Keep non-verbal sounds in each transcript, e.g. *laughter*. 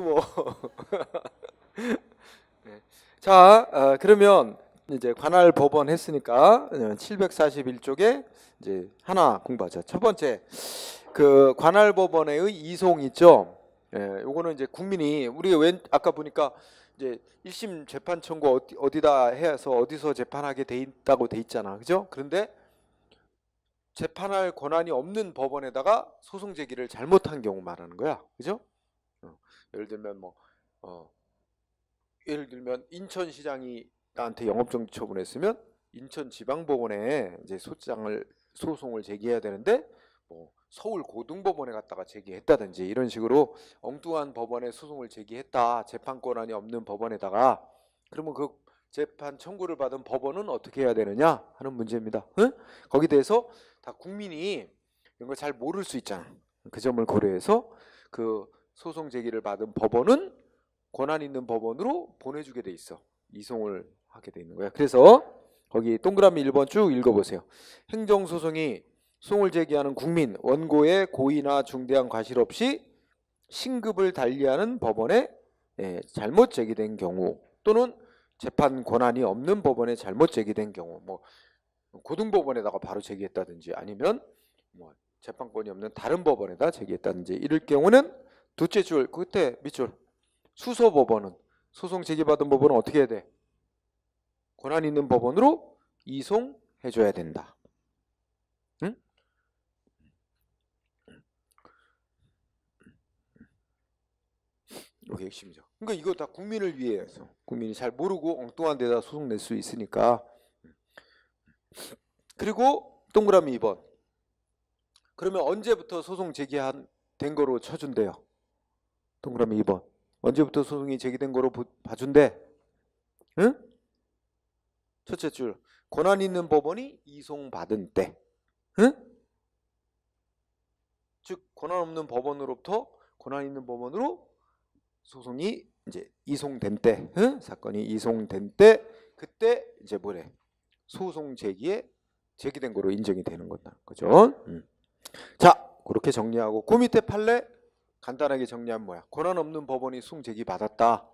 추워. *laughs* 네. 자, 어, 그러면 이제 관할 법원 했으니까 741쪽에 이제 하나 공부하자. 첫 번째 그 관할 법원의 이송 있죠. 예, 요거는 이제 국민이 우리 웬 아까 보니까 이제 1심 재판 청구 어디, 어디다 해서 어디서 재판하게 돼 있다고 돼 있잖아. 그죠? 그런데 재판할 권한이 없는 법원에다가 소송 제기를 잘못한 경우 말하는 거야. 그죠? 어, 예를 들면 뭐 어, 예를 들면 인천시장이 나한테 영업정지 처분했으면 인천지방법원에 이제 소장을 소송을 제기해야 되는데 뭐 서울 고등법원에 갔다가 제기했다든지 이런 식으로 엉뚱한 법원에 소송을 제기했다 재판 권한이 없는 법원에다가 그러면 그 재판 청구를 받은 법원은 어떻게 해야 되느냐 하는 문제입니다. 응? 거기 대해서 다 국민이 이런 걸 잘 모를 수 있잖아. 그 점을 고려해서 그 소송 제기를 받은 법원은 권한 있는 법원으로 보내주게 돼 있어. 이송을 하게 돼 있는 거야. 그래서 거기 동그라미 1번 쭉 읽어보세요. 행정소송이 송을 제기하는 국민 원고의 고의나 중대한 과실 없이 신급을 달리하는 법원의 예, 잘못 제기된 경우 또는 재판 권한이 없는 법원에 잘못 제기된 경우 뭐 고등법원에다가 바로 제기했다든지 아니면 뭐 재판권이 없는 다른 법원에다 제기했다든지 이럴 경우는 둘째 줄 끝에 밑줄 수소법원은 소송 제기받은 법원은 어떻게 해야 돼? 권한 있는 법원으로 이송해줘야 된다. 응? 이기 핵심이죠. 그러니까 이거 다 국민을 위해서 국민이 잘 모르고 엉뚱한 데다 소송 낼 수 있으니까 그리고 동그라미 2번 그러면 언제부터 소송 제기한 된 거로 쳐준대요? 동그라미 2번. 언제부터 소송이 제기된 거로 봐준대? 응? 첫째 줄. 권한 있는 법원이 이송받은 때. 응? 즉 권한 없는 법원으로부터 권한 있는 법원으로 소송이 이제 이송된 때, 응? 사건이 이송된 때 그때 이제 뭐래? 소송 제기에 제기된 거로 인정이 되는 거다. 그죠? 음. 자, 그렇게 정리하고 그 밑에 판례 간단하게 정리하면 뭐야? 권한 없는 법원이 소송 제기 받았다.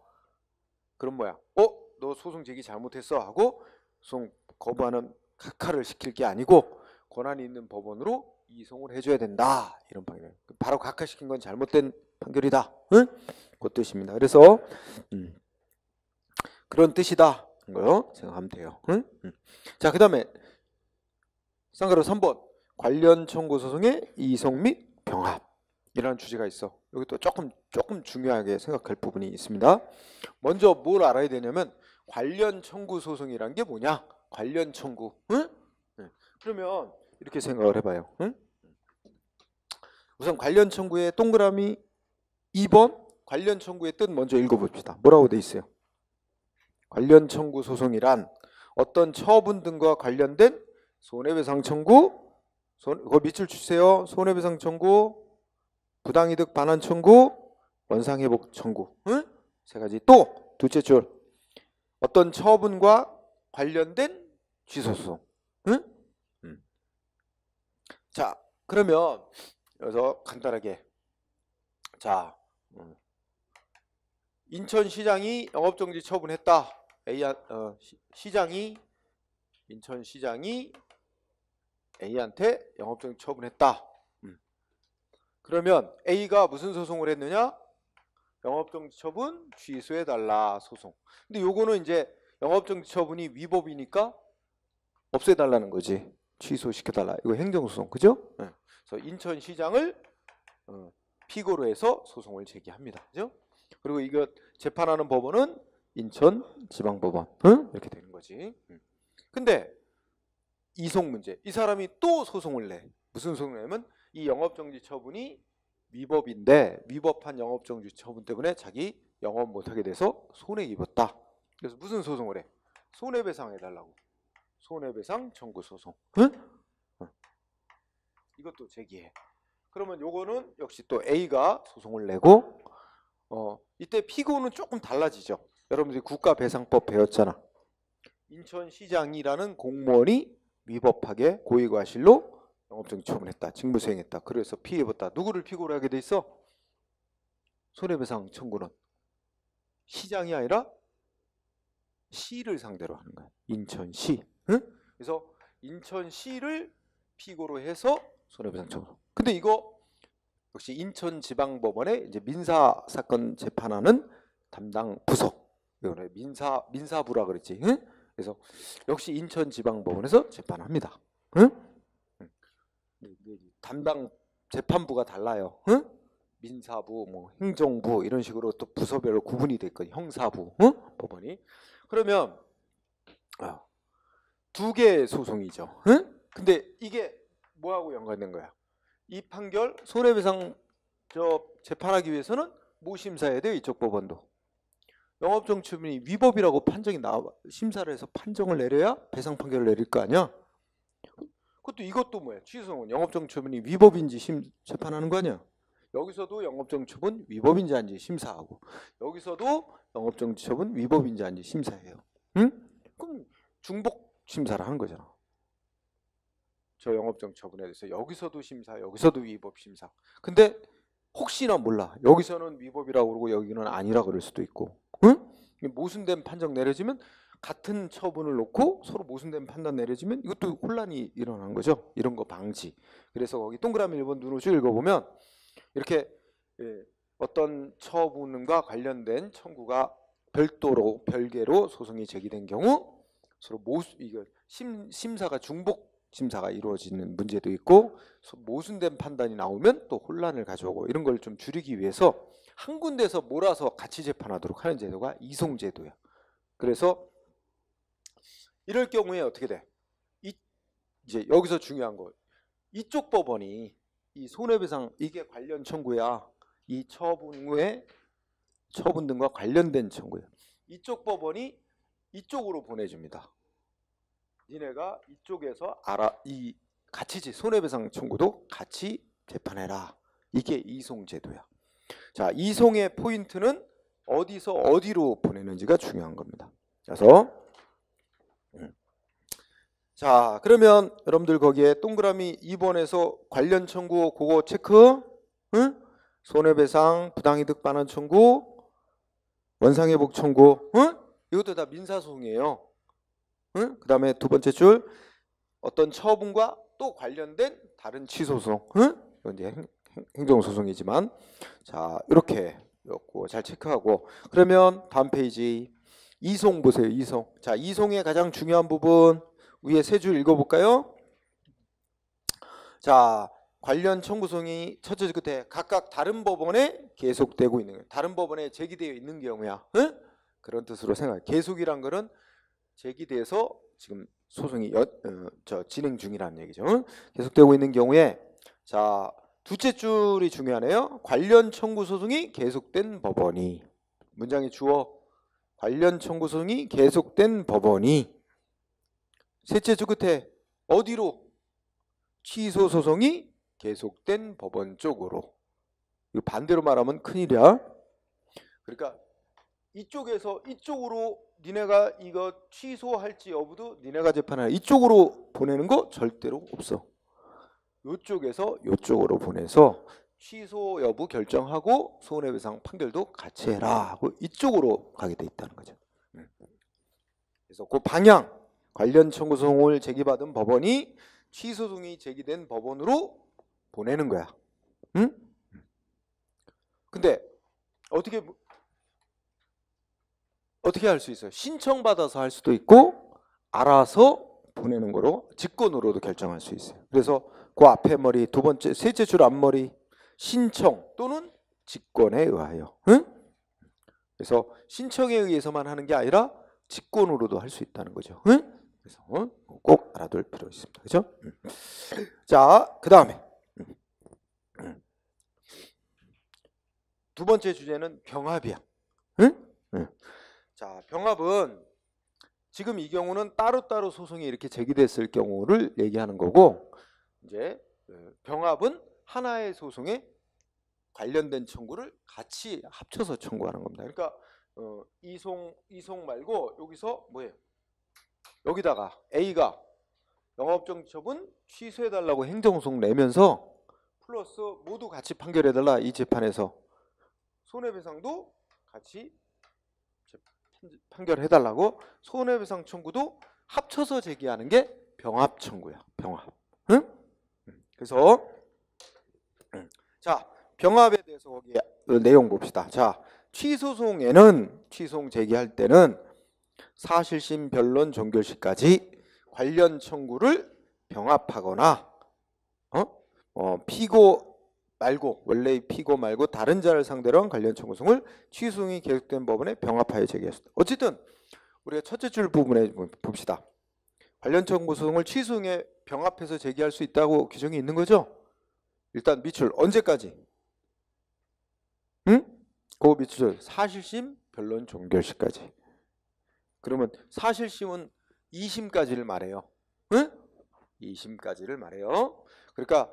그럼 뭐야? 어? 너 소송 제기 잘못했어 하고 소송 거부하는 각하를 시킬 게 아니고 권한이 있는 법원으로 이송을 해줘야 된다. 이런 방향. 바로 각하시킨 건 잘못된 판결이다. 응? 그 뜻입니다. 그래서 음, 그런 뜻이다. 거요 생각하면 돼요. 응? 응. 음. 자, 그 다음에 쌍가로 3번 관련 청구 소송의 이송 및 병합. 이라는 주제가 있어. 여기 또 조금 조금 중요하게 생각할 부분이 있습니다. 먼저 뭘 알아야 되냐면 관련 청구 소송이란 게 뭐냐? 관련 청구. 응? 네. 그러면 이렇게 생각을 해봐요. 응? 우선 관련 청구의 동그라미 2번 관련 청구의 뜻 먼저 읽어봅시다. 뭐라고 돼 있어요? 관련 청구 소송이란 어떤 처분 등과 관련된 손해배상 청구 손, 그거 밑줄 주세요. 손해배상 청구 부당이득 반환 청구, 원상회복 청구. 응? 세 가지. 또두째 줄. 어떤 처분과 관련된 취소소송. 응? 음. 자, 그러면 여기서 간단하게 자 음. 인천시장이 영업정지 처분했다. A 어, 시, 시장이 인천시장이 A한테 영업정지 처분했다. 그러면 A가 무슨 소송을 했느냐? 영업정지처분 취소해달라 소송. 근데 요거는 이제 영업정지처분이 위법이니까 없애달라는 거지. 취소시켜달라. 이거 행정소송. 그죠? 네. 그래서 인천시장을 어, 피고로 해서 소송을 제기합니다. 그죠? 그리고 이거 재판하는 법원은 인천지방법원. 응? 이렇게 되는 거지. 음. 근데 이송 문제. 이 사람이 또 소송을 내. 무슨 소송을 내면 이 영업정지 처분이 위법인데 위법한 영업정지 처분 때문에 자기 영업 못하게 돼서 손해 입었다. 그래서 무슨 소송을 해? 손해배상 해달라고. 손해배상 청구 소송. 응? 이것도 제기해. 그러면 요거는 역시 또 A가 소송을 내고 어 이때 피고는 조금 달라지죠. 여러분들이 국가배상법 배웠잖아. 인천시장이라는 공무원이 위법하게 고의과실로 영업정 처분했다. 직무수행했다. 그래서 피해봤다. 누구를 피고로 하게 돼 있어? 손해배상 청구는 시장이 아니라 시를 상대로 하는 거야. 인천시. 응? 그래서 인천시를 피고로 해서 손해배상 청구. 근데 이거 역시 인천지방법원의 이제 민사 사건 재판하는 담당 부서. 이거는 민사 민사부라 그랬지. 응? 그래서 역시 인천지방법원에서 재판합니다. 응? 담당 그, 그 재판부가 달라요. 응? 민사부, 뭐 행정부 이런 식으로 또 부서별로 구분이 됐거든요. 형사부, 응? 법원이. 그러면 어, 아, 두개 의 소송이죠. 응? 근데 이게 뭐하고 연관된 거야? 이 판결 손해배상 저 재판하기 위해서는 모심사에 대해 이쪽 법원도. 영업정치범이 위법이라고 판정이 나와 심사를 해서 판정을 내려야 배상 판결을 내릴 거 아니야? 그것도 이것도 뭐예요 취소는 영업정처분이 위법인지 심, 재판하는 거 아니야? 여기서도 영업정처분 위법인지 아닌지 심사하고 여기서도 영업정처분 위법인지 아닌지 심사해요. 응? 그럼 중복 심사를 하는 거잖아. 저 영업정처분에 대해서 여기서도 심사, 여기서도 위법 심사. 근데 혹시나 몰라. 여기서는 위법이라고 그러고 여기는 아니라 그럴 수도 있고. 응? 모순된 판정 내려지면 같은 처분을 놓고 서로 모순된 판단 내려지면 이것도 혼란이 일어난 거죠. 이런 거 방지. 그래서 거기 동그라미 1번 눈으로 쭉 읽어보면 이렇게 예, 어떤 처분과 관련된 청구가 별도로 별개로 소송이 제기된 경우 서로 모순 이거 심, 심사가 중복 심사가 이루어지는 문제도 있고 모순된 판단이 나오면 또 혼란을 가져오고 이런 걸 좀 줄이기 위해서 한 군데서 몰아서 같이 재판하도록 하는 제도가 이송 제도야. 그래서 이럴 경우에 어떻게 돼? 이, 이제 여기서 중요한 거 이쪽 법원이 이 손해배상 이게 관련 청구야 이 처분 의 처분 등과 관련된 청구야 이쪽 법원이 이쪽으로 보내줍니다. 니네가 이쪽에서 알아 이 같이 지 손해배상 청구도 같이 재판해라. 이게 이송 제도야. 자 이송의 포인트는 어디서 어디로 보내는지가 중요한 겁니다. 그래서 자 그러면 여러분들 거기에 동그라미 2번에서 관련 청구 그거 체크 응? 손해배상 부당이득 반환 청구 원상회복 청구 응? 이것도 다 민사소송이에요 응? 그 다음에 두 번째 줄 어떤 처분과 또 관련된 다른 취소소송 응? 이제 행정소송이지만 자 이렇게 였고 잘 체크하고 그러면 다음 페이지 이송 보세요 이송 자 이송의 가장 중요한 부분 위에 세 줄 읽어볼까요? 자, 관련 청구송이 첫째 끝에 각각 다른 법원에 계속되고 있는 거예요. 다른 법원에 제기되어 있는 경우야. 응? 그런 뜻으로 생각해. 계속이란 것은 제기돼서 지금 소송이 여, 어, 저 진행 중이라는 얘기죠. 응? 계속되고 있는 경우에 자 두째 줄이 중요하네요. 관련 청구 소송이 계속된 법원이 문장의 주어 관련 청구 소송이 계속된 법원이 셋째 주 끝에 어디로? 취소 소송이 계속된 법원 쪽으로. 이 반대로 말하면 큰일이야. 그러니까 이쪽에서 이쪽으로 니네가 이거 취소할지 여부도 니네가 재판하라. 이쪽으로 보내는 거 절대로 없어. 이쪽에서 이쪽으로 보내서 취소 여부 결정하고 손해배상 판결도 같이 해라 하고 그 이쪽으로 가게 돼 있다는 거죠. 음. 그래서 그 방향 관련 청구송을 제기받은 법원이 취소 송이 제기된 법원으로 보내는 거야. 응? 근데 어떻게 어떻게 할 수 있어요? 신청받아서 할 수도 있고 알아서 보내는 거로 직권으로도 결정할 수 있어요. 그래서 그 앞에 머리 두 번째 셋째 줄 앞머리 신청 또는 직권에 의하여. 응? 그래서 신청에 의해서만 하는 게 아니라 직권으로도 할 수 있다는 거죠. 응? 그래서 꼭 알아둘 필요 있습니다. 그죠? 음. 자, 그 다음에 두 번째 주제는 병합이야. 자, 병합은 지금 이 경우는 따로따로 소송이 이렇게 제기됐을 경우를 얘기하는 거고 이제 병합은 하나의 소송에 관련된 청구를 같이 합쳐서 청구하는 겁니다. 그러니까 어, 이송 이송 말고 여기서 뭐예요? 여기다가 A가 영업정지처분 취소해달라고 행정소송 내면서 플러스 모두 같이 판결해달라 이 재판에서 손해배상도 같이 판결해달라고 손해배상 청구도 합쳐서 제기하는 게 병합 청구야 병합 응? 음. 그래서 자 병합에 대해서 거기 내용 봅시다 자 취소송에는 취소송 제기할 때는 사실심 변론 종결시까지 관련 청구를 병합하거나 어? 어, 피고 말고 원래 의 피고 말고 다른 자를 상대로 한 관련 청구송을 취소이 계속된 법원에 병합하여 제기했습니다. 어쨌든 우리가 첫째 줄 부분에 봅시다. 관련 청구송을 취소에 병합해서 제기할 수 있다고 규정이 있는 거죠? 일단 미출 언제까지? 응? 그 미출 사실심 변론 종결시까지. 그러면 사실심은 2심까지를 말해요. 응? 2심까지를 말해요. 그러니까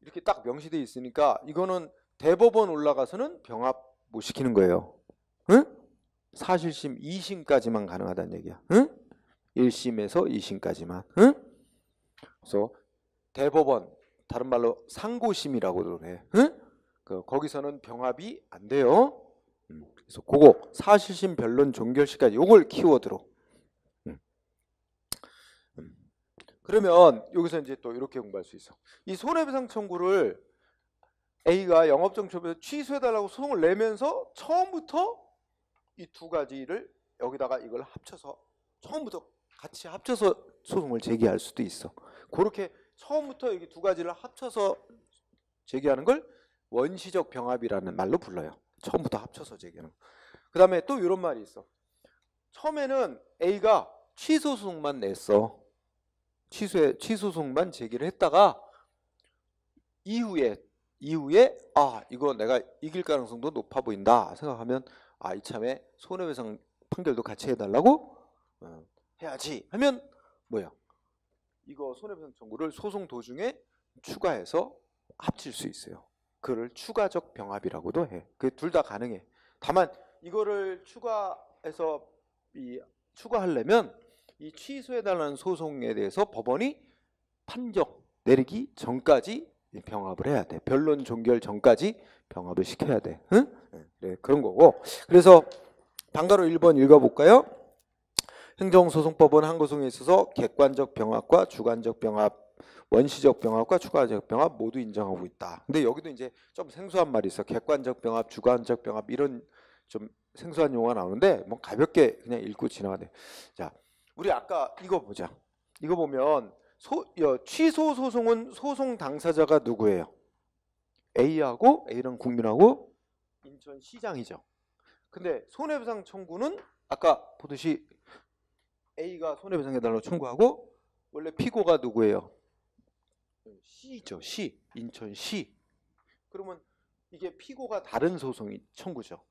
이렇게 딱 명시돼 있으니까 이거는 대법원 올라가서는 병합 못 시키는 거예요. 응? 사실심 2심까지만 가능하다는 얘기야. 응? 1심에서 2심까지만. 응? 그래서 대법원 다른 말로 상고심이라고도 해. 응? 그 거기서는 병합이 안 돼요. 그래서 그거 사실심 변론 종결시까지 요걸 키워드로. 음. 음. 그러면 여기서 이제 또 이렇게 공부할 수 있어. 이 손해배상 청구를 A가 영업정처에서 취소해달라고 소송을 내면서 처음부터 이 두 가지를 여기다가 이걸 합쳐서 처음부터 같이 합쳐서 소송을 제기할 수도 있어. 그렇게 처음부터 여기 두 가지를 합쳐서 제기하는 걸 원시적 병합이라는 말로 불러요. 처음부터 합쳐서 제기하는 그 다음에 또 이런 말이 있어. 처음에는 A가 취소송만 냈어. 취소에, 취소송만 제기를 했다가 이후에 이후에 아 이거 내가 이길 가능성도 높아 보인다 생각하면 아 이참에 손해배상 판결도 같이 해달라고 어, 해야지 하면 뭐야 이거 손해배상 청구를 소송 도중에 추가해서 합칠 수 있어요. 그를 추가적 병합이라고도 해. 그 둘 다 가능해. 다만 이거를 추가해서 이 추가하려면 이 취소해달라는 소송에 대해서 법원이 판정 내리기 전까지 병합을 해야 돼. 변론 종결 전까지 병합을 시켜야 돼. 응? 네, 그런 거고. 그래서 단가로 1번 읽어볼까요? 행정소송법은 항고소송에 있어서 객관적 병합과 주관적 병합 원시적 병합과 추가적 병합 모두 인정하고 있다. 근데 여기도 이제 좀 생소한 말이 있어. 객관적 병합, 주관적 병합 이런 좀 생소한 용어가 나오는데 뭐 가볍게 그냥 읽고 지나가네. 자, 우리 아까 이거 보자. 이거 보면 소, 여, 취소 소송은 소송 당사자가 누구예요? A하고 A는 국민하고 인천시장이죠. 근데 손해배상 청구는 아까 보듯이 A가 손해배상해달라고 청구하고 원래 피고가 누구예요? 시죠. 시. 인천시. 그러면 이게 피고가 다른 소송이 청구죠.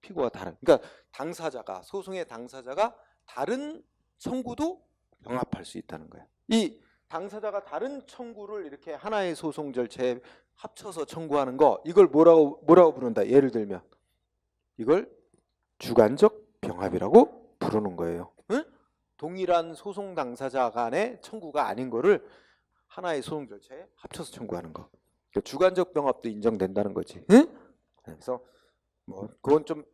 피고가 다른. 그러니까 당사자가 소송의 당사자가 다른 청구도 병합할 수 있다는 거예요. 이 당사자가 다른 청구를 이렇게 하나의 소송 절차에 합쳐서 청구하는 거 이걸 뭐라고 뭐라고 부른다. 예를 들면 이걸 주관적 병합이라고 부르는 거예요. 응? 동일한 소송 당사자 간의 청구가 아닌 거를 하나의 소송 절차에 합쳐서 청구하는 거. 그러니까 주관적 병합도 인정된다는 거지. 응? 네, 그래서 뭐 그건 좀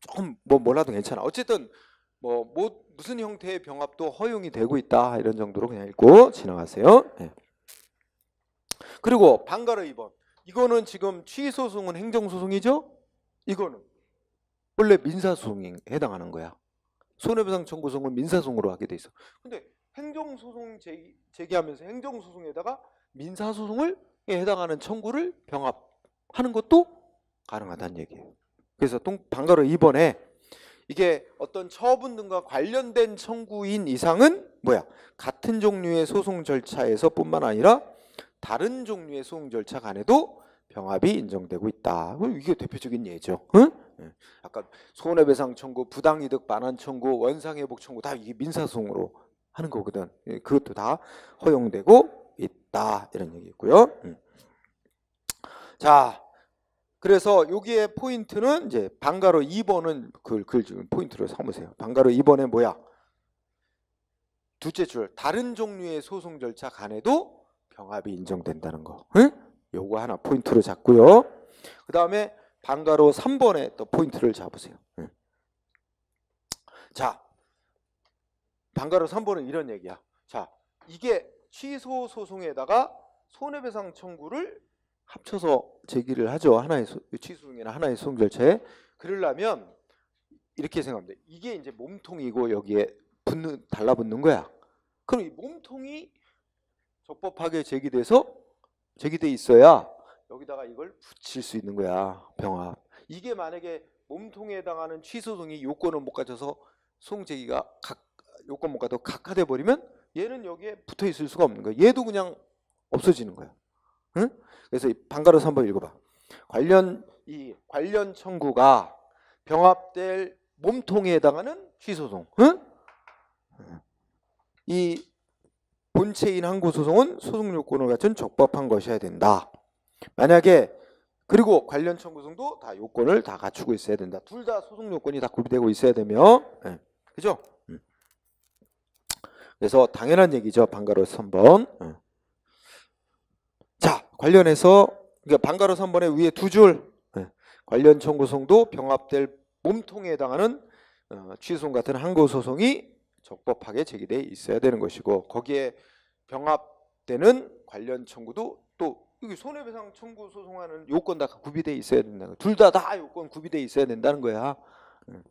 조금 뭐 몰라도 괜찮아. 어쨌든 뭐, 뭐 무슨 형태의 병합도 허용이 되고 있다 이런 정도로 그냥 읽고 지나가세요. 네. 그리고 방가르 2번 이거는 지금 취소송은 행정소송이죠? 이거는 원래 민사소송에 해당하는 거야. 손해배상 청구송은 민사소송으로 하게 돼 있어. 근데 행정소송 제기, 제기하면서 행정소송에다가 민사소송을 해당하는 청구를 병합하는 것도 가능하다는 얘기예요. 그래서 동, 방가로 이번에 이게 어떤 처분 등과 관련된 청구인 이상은 뭐야 같은 종류의 소송 절차에서 뿐만 아니라 다른 종류의 소송 절차 간에도 병합이 인정되고 있다. 이게 대표적인 예죠. 응? 예. 아까 손해배상 청구, 부당이득 반환 청구, 원상회복 청구 다 이게 민사소송으로 하는 거거든. 예, 그것도 다 허용되고 있다. 이런 얘기고요. 음. 자, 그래서 여기에 포인트는 이제 방가로 2번은 그걸, 그걸 지금 포인트로 삼으세요. 방가로 2번에 뭐야? 둘째 줄 다른 종류의 소송 절차 간에도 병합이 인정된다는 거. 응? 요거 하나 포인트로 잡고요. 그 다음에 방가로 3번에 또 포인트를 잡으세요. 응. 자, 단가로 3번은 이런 얘기야. 자, 이게 취소 소송에다가 손해배상 청구를 합쳐서 제기를 하죠. 하나의 소, 취소중이나 하나의 소송 절차에. 그러려면 이렇게 생각합니다. 이게 이제 몸통이고 여기에 붙는 달라붙는 거야. 그럼 이 몸통이 적법하게 제기돼서 제기돼 있어야 여기다가 이걸 붙일 수 있는 거야. 병합. 이게 만약에 몸통에 해당하는 취소송이 요건을 못 가져서 소송 제기가 각 요건모가 더 각하돼 버리면 얘는 여기에 붙어 있을 수가 없는 거야. 얘도 그냥 없어지는 거야. 응? 그래서 방가로서 한번 읽어봐. 관련 이 관련 청구가 병합될 몸통에 해당하는 취소송. 응? 이 본체인 항고 소송은 소송 요건을 갖춘 적법한 것이어야 된다. 만약에 그리고 관련 청구송도 다 요건을 다 갖추고 있어야 된다. 둘 다 소송 요건이 다 구비되고 있어야 되며, 네. 그죠? 그래서 당연한 얘기죠. 방가로 3번. 예. 자, 관련해서 그러니까 방가로 3번의 위에 두 줄. 예. 관련 청구송도 병합될 몸통에 해당하는 어, 취소송 같은 항고 소송이 적법하게 제기돼 있어야 되는 것이고 거기에 병합되는 관련 청구도 또 여기 손해배상 청구 소송하는 요건 다 구비돼 있어야 된다 둘 다다 다 요건 구비돼 있어야 된다는 거야. 음.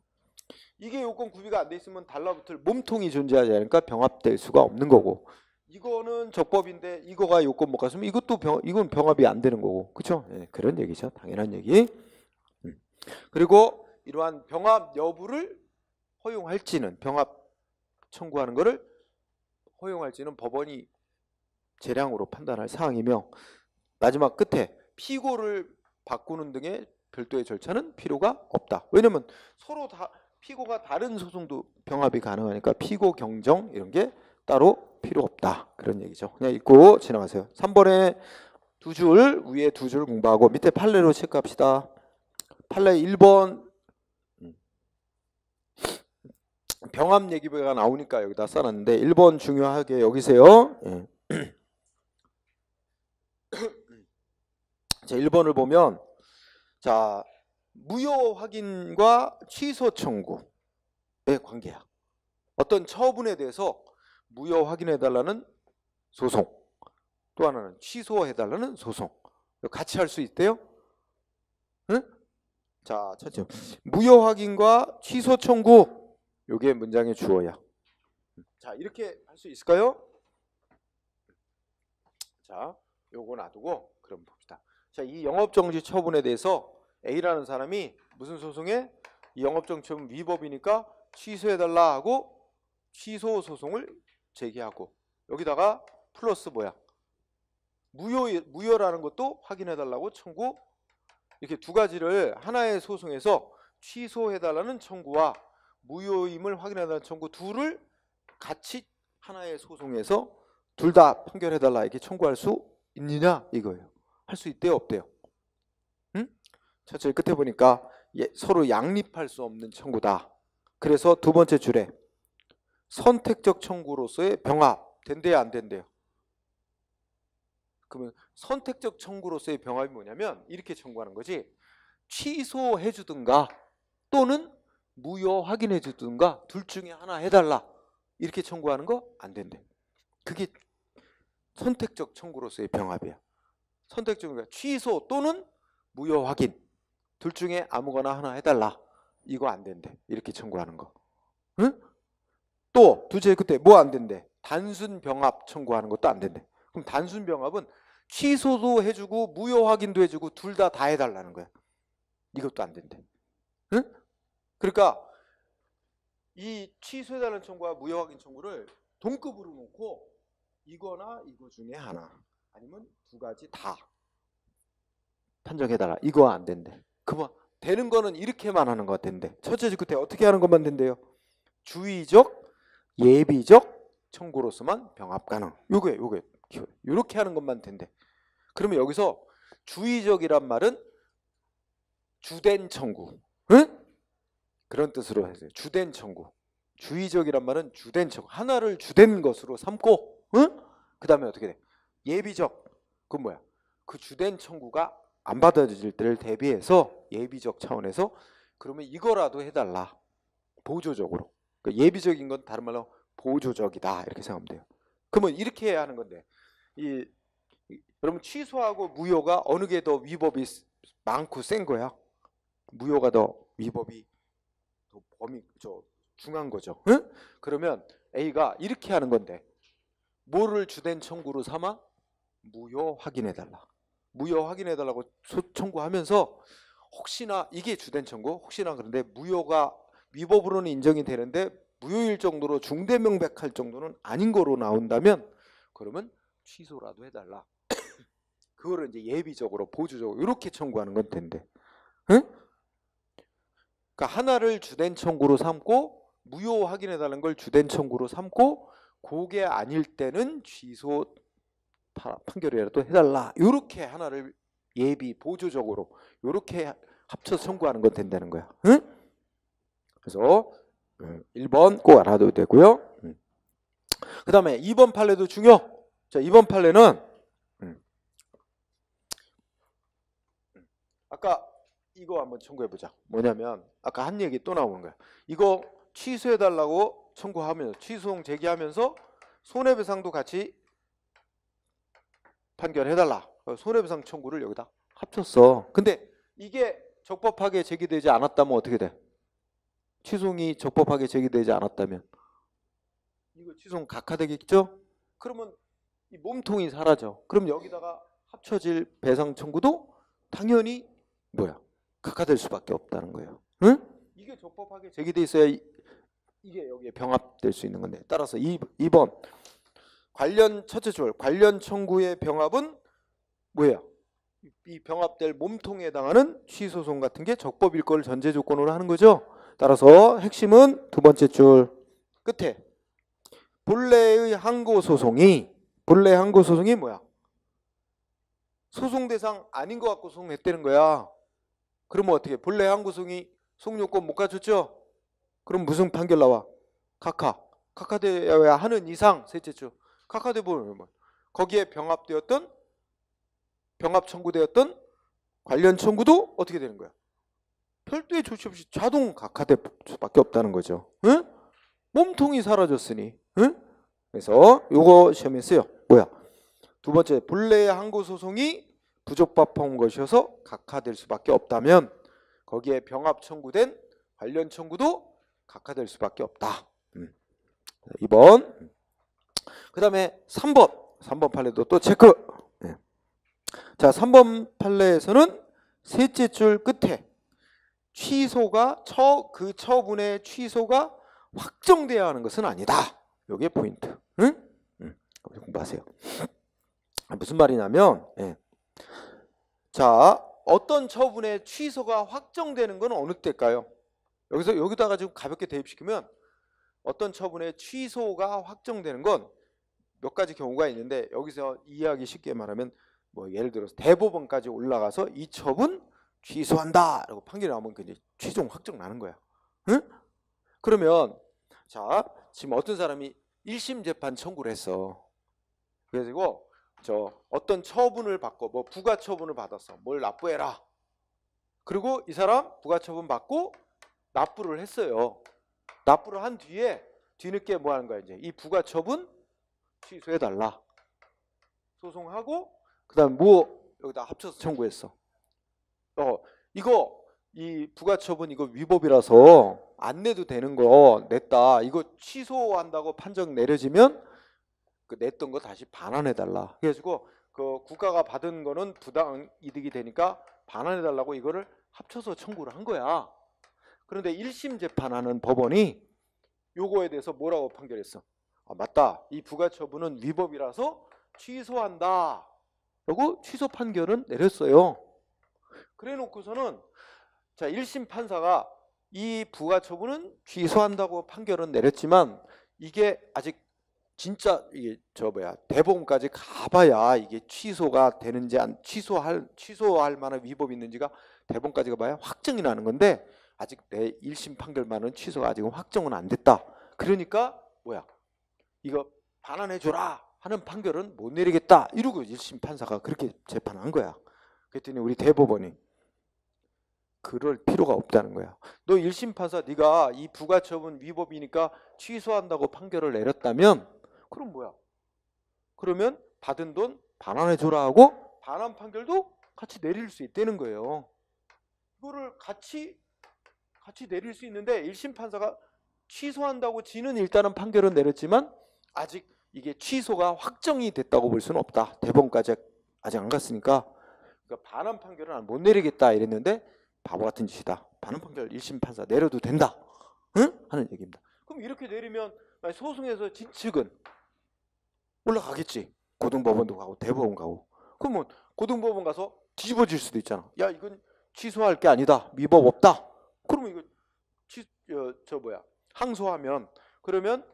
이게 요건 구비가 안 돼 있으면 달라붙을 몸통이 존재하지 않으니까 병합될 수가 없는 거고 이거는 적법인데 이거가 요건 못 갔으면 이것도 병, 이건 병합이 안 되는 거고 그렇죠? 네, 그런 얘기죠. 당연한 얘기. 음. 그리고 이러한 병합 여부를 허용할지는 병합 청구하는 거를 허용할지는 법원이 재량으로 판단할 사항이며 마지막 끝에 피고를 바꾸는 등의 별도의 절차는 필요가 없다. 왜냐면 서로 다 피고가 다른 소송도 병합이 가능하니까 피고 경정 이런 게 따로 필요 없다. 그런 얘기죠. 그냥 읽고 지나가세요. 3번에 두 줄, 위에 두 줄 공부하고 밑에 판례로 체크합시다. 판례 1번 음. 병합 얘기가 나오니까 여기다 써놨는데 1번 중요하게 여기세요. 예. *clears throat* 자, 1번을 보면 자, 무효 확인과 취소 청구의 관계야. 어떤 처분에 대해서 무효 확인해달라는 소송, 또 하나는 취소해달라는 소송. 같이 할 수 있대요? 응? 자, 첫째. 무효 확인과 취소 청구. 요게 문장의 주어야. 자, 이렇게 할 수 있을까요? 자, 요거 놔두고 그럼 봅시다. 자, 이 영업정지 처분에 대해서 A라는 사람이 무슨 소송에 영업정책법 위법이니까 취소해달라 하고 취소 소송을 제기하고 여기다가 플러스 뭐야 무효, 무효라는 것도 확인해달라고 청구 이렇게 두 가지를 하나의 소송에서 취소해달라는 청구와 무효임을 확인해달라는 청구 둘을 같이 하나의 소송에서 둘 다 판결해달라 이렇게 청구할 수 있느냐 이거예요 할 수 있대요 없대요 천천 끝에 보니까 예, 서로 양립할 수 없는 청구다. 그래서 두 번째 줄에 선택적 청구로서의 병합 된대요 안 된대요. 그러면 선택적 청구로서의 병합이 뭐냐면 이렇게 청구하는 거지. 취소해 주든가 또는 무효 확인해 주든가 둘 중에 하나 해달라 이렇게 청구하는 거 안 된대. 그게 선택적 청구로서의 병합이야. 선택적인 거야. 그러니까 취소 또는 무효 확인. 둘 중에 아무거나 하나 해달라. 이거 안 된대. 이렇게 청구하는 거. 응? 또둘째 그때 뭐 안 된대. 단순 병합 청구하는 것도 안 된대. 그럼 단순 병합은 취소도 해주고 무효 확인도 해주고 둘 다다 다 해달라는 거야. 이것도 안 된대. 응? 그러니까 이 취소해달라는 청구와 무효 확인 청구를 동급으로 놓고 이거나 이거 중에 하나 아니면 두 가지 다 판정해달라. 이거 안 된대. 그만 되는 거는 이렇게만 하는 것 같은데 첫째 직구 때 어떻게 하는 것만 된대요? 주의적, 예비적 청구로서만 병합 가능. 요게 요게 요렇게 하는 것만 된대. 그러면 여기서 주의적이란 말은 주된 청구. 응? 그런 뜻으로 하세요 주된 청구. 주의적이란 말은 주된 청구. 하나를 주된 것으로 삼고 응? 그다음에 어떻게 돼? 예비적. 그건 뭐야? 그 주된 청구가 안 받아들일 때를 대비해서 예비적 차원에서 그러면 이거라도 해달라 보조적으로 그러니까 예비적인 건 다른 말로 보조적이다 이렇게 생각하면 돼요 그러면 이렇게 해야 하는 건데 이, 이 여러분 취소하고 무효가 어느 게 더 위법이 많고 센 거야 무효가 더 위법이 더 범위 저 중한 거죠 응? 그러면 A가 이렇게 하는 건데 뭐를 주된 청구로 삼아 무효 확인해달라 무효 확인해달라고 청구하면서 혹시나 이게 주된 청구 혹시나 그런데 무효가 위법으로는 인정이 되는데 무효일 정도로 중대 명백할 정도는 아닌 거로 나온다면 그러면 취소라도 해달라 *coughs* 그거를 이제 예비적으로 보조적으로 이렇게 청구하는 건 된대 응? 그러니까 하나를 주된 청구로 삼고 무효 확인해달라는 걸 주된 청구로 삼고 그게 아닐 때는 취소 판결이라도 해달라. 이렇게 하나를 예비 보조적으로 이렇게 합쳐서 청구하는 건 된다는 거야. 응? 그래서 1번 어, 꼭 알아둬야 되고요. 음. 그 다음에 2번 판례도 중요. 자, 2번 판례는 음. 아까 이거 한번 청구해 보자. 뭐냐면 아까 한 얘기 또 나오는 거야. 이거 취소해 달라고 청구하면 서 취소송 제기하면서 손해배상도 같이 판결해달라. 손해배상 청구를 여기다 합쳤어. 근데 이게 적법하게 제기되지 않았다면 어떻게 돼? 취송이 적법하게 제기되지 않았다면 이거 취송 각하되겠죠? 그러면 이 몸통이 사라져. 그럼 여기다가 합쳐질 배상 청구도 당연히 뭐야 각하될 수밖에 없다는 거예요. 응? 이게 적법하게 제기돼 있어야 이, 게 여기에 병합될 수 있는 건데 따라서 2, 2번 관련 첫째 줄 관련 청구의 병합은 뭐예요? 이 병합될 몸통에 해당하는 취소송 같은 게 적법일 걸 전제 조건으로 하는 거죠. 따라서 핵심은 두 번째 줄 끝에 본래의 항고 소송이 본래 항고 소송이 뭐야? 소송 대상 아닌 것 같고 소송했다는 거야. 그러면 어떻게? 본래 항고 소송이 송요권못가졌죠 그럼 무슨 판결 나와? 카카. 카카되어야 하는 이상 셋째 줄. 카카오대법원 거기에 병합되었던 병합 청구되었던 관련 청구도 어떻게 되는 거야? 별도의 조치 없이 자동 각하될 수밖에 없다는 거죠. 응? 몸통이 사라졌으니. 응? 그래서 요거 시험에 쓰여. 뭐야? 두 번째 본래의 항고 소송이 부적법한 것이어서 각하될 수밖에 없다면 거기에 병합 청구된 관련 청구도 각하될 수밖에 없다. 음. 2번 그 다음에 3번. 3번 판례도 또 체크. 네. 자, 3번 판례에서는 셋째 줄 끝에 취소가 처, 그 처분의 취소가 확정돼야 하는 것은 아니다. 여기에 포인트. 응? 응. 공부하세요. 아, 무슨 말이냐면, 예. 자, 어떤 처분의 취소가 확정되는 건 어느 때일까요? 여기서 여기다가 지금 가볍게 대입시키면 어떤 처분의 취소가 확정되는 건몇 가지 경우가 있는데 여기서 이해하기 쉽게 말하면 뭐 예를 들어서 대법원까지 올라가서 이 처분 취소한다라고 판결이 나오면 굉장히 최종 확정 나는 거야. 응? 그러면 자 지금 어떤 사람이 1심 재판 청구를 했어. 그래가지고 저 어떤 처분을 받고 뭐 부가 처분을 받았어. 뭘 납부해라. 그리고 이 사람 부가 처분 받고 납부를 했어요. 납부를 한 뒤에 뒤늦게 뭐 하는 거야 이제 이 부가 처분 취소해달라. 소송하고 그다음 뭐 여기다 합쳐서 청구했어. 어 이거 이 부가처분 이거 위법이라서 안 내도 되는 거 냈다. 이거 취소한다고 판정 내려지면 그 냈던 거 다시 반환해달라. 그래가지고 그 국가가 받은 거는 부당 이득이 되니까 반환해달라고 이거를 합쳐서 청구를 한 거야. 그런데 1심 재판하는 법원이 요거에 대해서 뭐라고 판결했어? 아, 맞다. 이 부가처분은 위법이라서 취소한다. 라고 취소 판결은 내렸어요. 그래 놓고서는 자 1심 판사가 이 부가처분은 취소한다고 판결은 내렸지만 이게 아직 진짜 이게 저 뭐야 대법원까지 가봐야 이게 취소가 되는지 안 취소할 취소할 만한 위법이 있는지가 대법원까지 가봐야 확정이 나는 건데 아직 내 1심 판결만은 취소가 아직 확정은 안 됐다. 그러니까 뭐야 이거 반환해 줘라 하는 판결은 못 내리겠다 이러고 1심 판사가 그렇게 재판한 거야. 그랬더니 우리 대법원이 그럴 필요가 없다는 거야. 너 1심 판사 네가 이 부가처분 위법이니까 취소한다고 판결을 내렸다면 그럼 뭐야? 그러면 받은 돈 반환해 줘라 하고 반환 판결도 같이 내릴 수 있다는 거예요. 이거를 같이 같이 내릴 수 있는데 1심 판사가 취소한다고 지는 일단은 판결은 내렸지만 아직 이게 취소가 확정이 됐다고 볼 수는 없다. 대법원까지 아직 안 갔으니까 그러니까 반환 판결을 못 내리겠다 이랬는데 바보 같은 짓이다. 반환 판결 1심 판사 내려도 된다. 응? 하는 얘기입니다. 그럼 이렇게 내리면 소송에서 진 측은 올라가겠지. 고등법원도 가고 대법원 가고. 그러면 고등법원 가서 뒤집어질 수도 있잖아. 야 이건 취소할 게 아니다. 위법 없다. 그러면 이거 취, 어, 저 뭐야 항소하면 그러면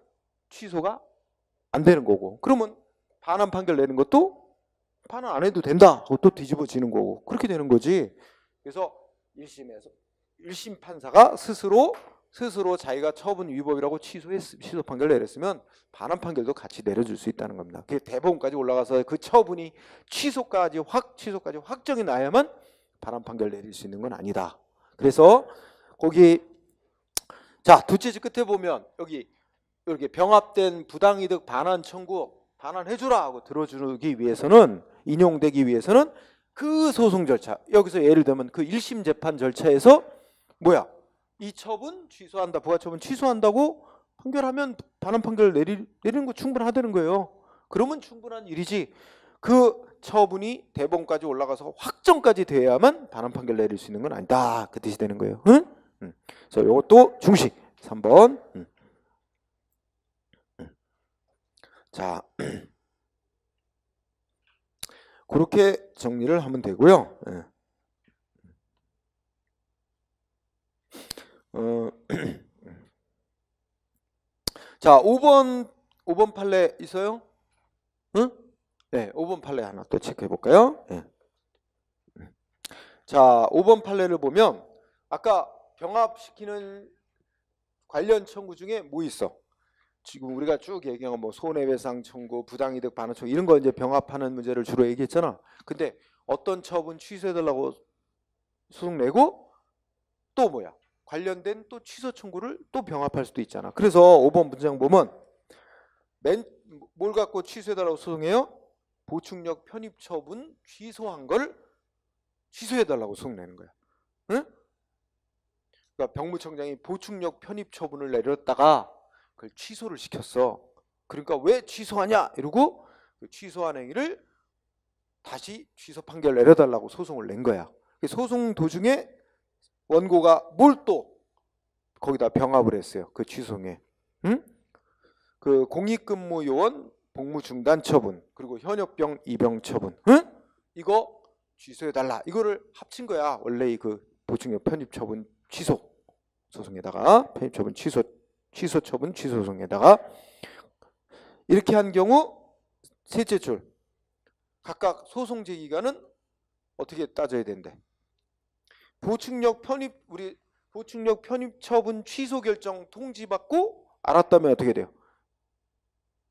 취소가 안 되는 거고 그러면 반환 판결 내는 것도 반환 안 해도 된다 그것도 뒤집어지는 거고 그렇게 되는 거지 그래서 1심에서 1심 판사가 스스로 스스로 자기가 처분 위법이라고 취소했, 취소 판결 내렸으면 반환 판결도 같이 내려줄 수 있다는 겁니다. 그게 대법원까지 올라가서 그 처분이 취소까지 확 취소까지 확정이 나야만 반환 판결 내릴 수 있는 건 아니다. 그래서 거기 자 두째 집 끝에 보면 여기 이렇게 병합된 부당이득 반환 청구 반환해주라 하고 들어주기 위해서는 인용되기 위해서는 그 소송 절차 여기서 예를 들면 그 1심 재판 절차에서 뭐야 이 처분 취소한다 부가처분 취소한다고 판결하면 반환 판결 내리, 내리는 거 충분하다는 거예요 그러면 충분한 일이지 그 처분이 대법원까지 올라가서 확정까지 돼야만 반환 판결 내릴 수 있는 건 아니다 그 뜻이 되는 거예요 응? 응. 그래서 이것도 중식 3번 응. 자, *clears throat* 그렇게 정리를 하면 되고요. 예. 어, *clears throat* 자, 5번 5번 판례 있어요? 응? 네, 5번 판례 하나 또 체크해 볼까요? 네. 자, 5번 판례를 보면 아까 병합시키는 관련 청구 중에 뭐 있어? 지금 우리가 쭉 얘기한 뭐 손해배상 청구, 부당이득 반환 청구 이런 거 이제 병합하는 문제를 주로 얘기했잖아. 근데 어떤 처분 취소해달라고 소송 내고 또 뭐야 관련된 또 취소 청구를 또 병합할 수도 있잖아. 그래서 5번 문장 보면 맨뭘 갖고 취소해달라고 소송해요? 보충력 편입 처분 취소한 걸 취소해달라고 소송 내는 거야. 응? 그러니까 병무청장이 보충력 편입 처분을 내렸다가 그걸 취소를 시켰어. 그러니까 왜 취소하냐 이러고 그 취소한 행위를 다시 취소 판결 내려달라고 소송을 낸 거야. 그 소송 도중에 원고가 뭘 또 거기다 병합을 했어요. 그 취소에. 응? 그 공익근무 요원 복무 중단 처분 그리고 현역병 입영 처분. 응? 이거 취소해 달라. 이거를 합친 거야. 원래 그보증역 편입 처분 취소 소송에다가 편입 처분 취소 취소 처분 취소송에다가 이렇게 한 경우 셋째 줄 각각 소송 제기간은 어떻게 따져야 된대? 보충력 편입 우리 보충력 편입 처분 취소 결정 통지받고 알았다면 어떻게 돼요?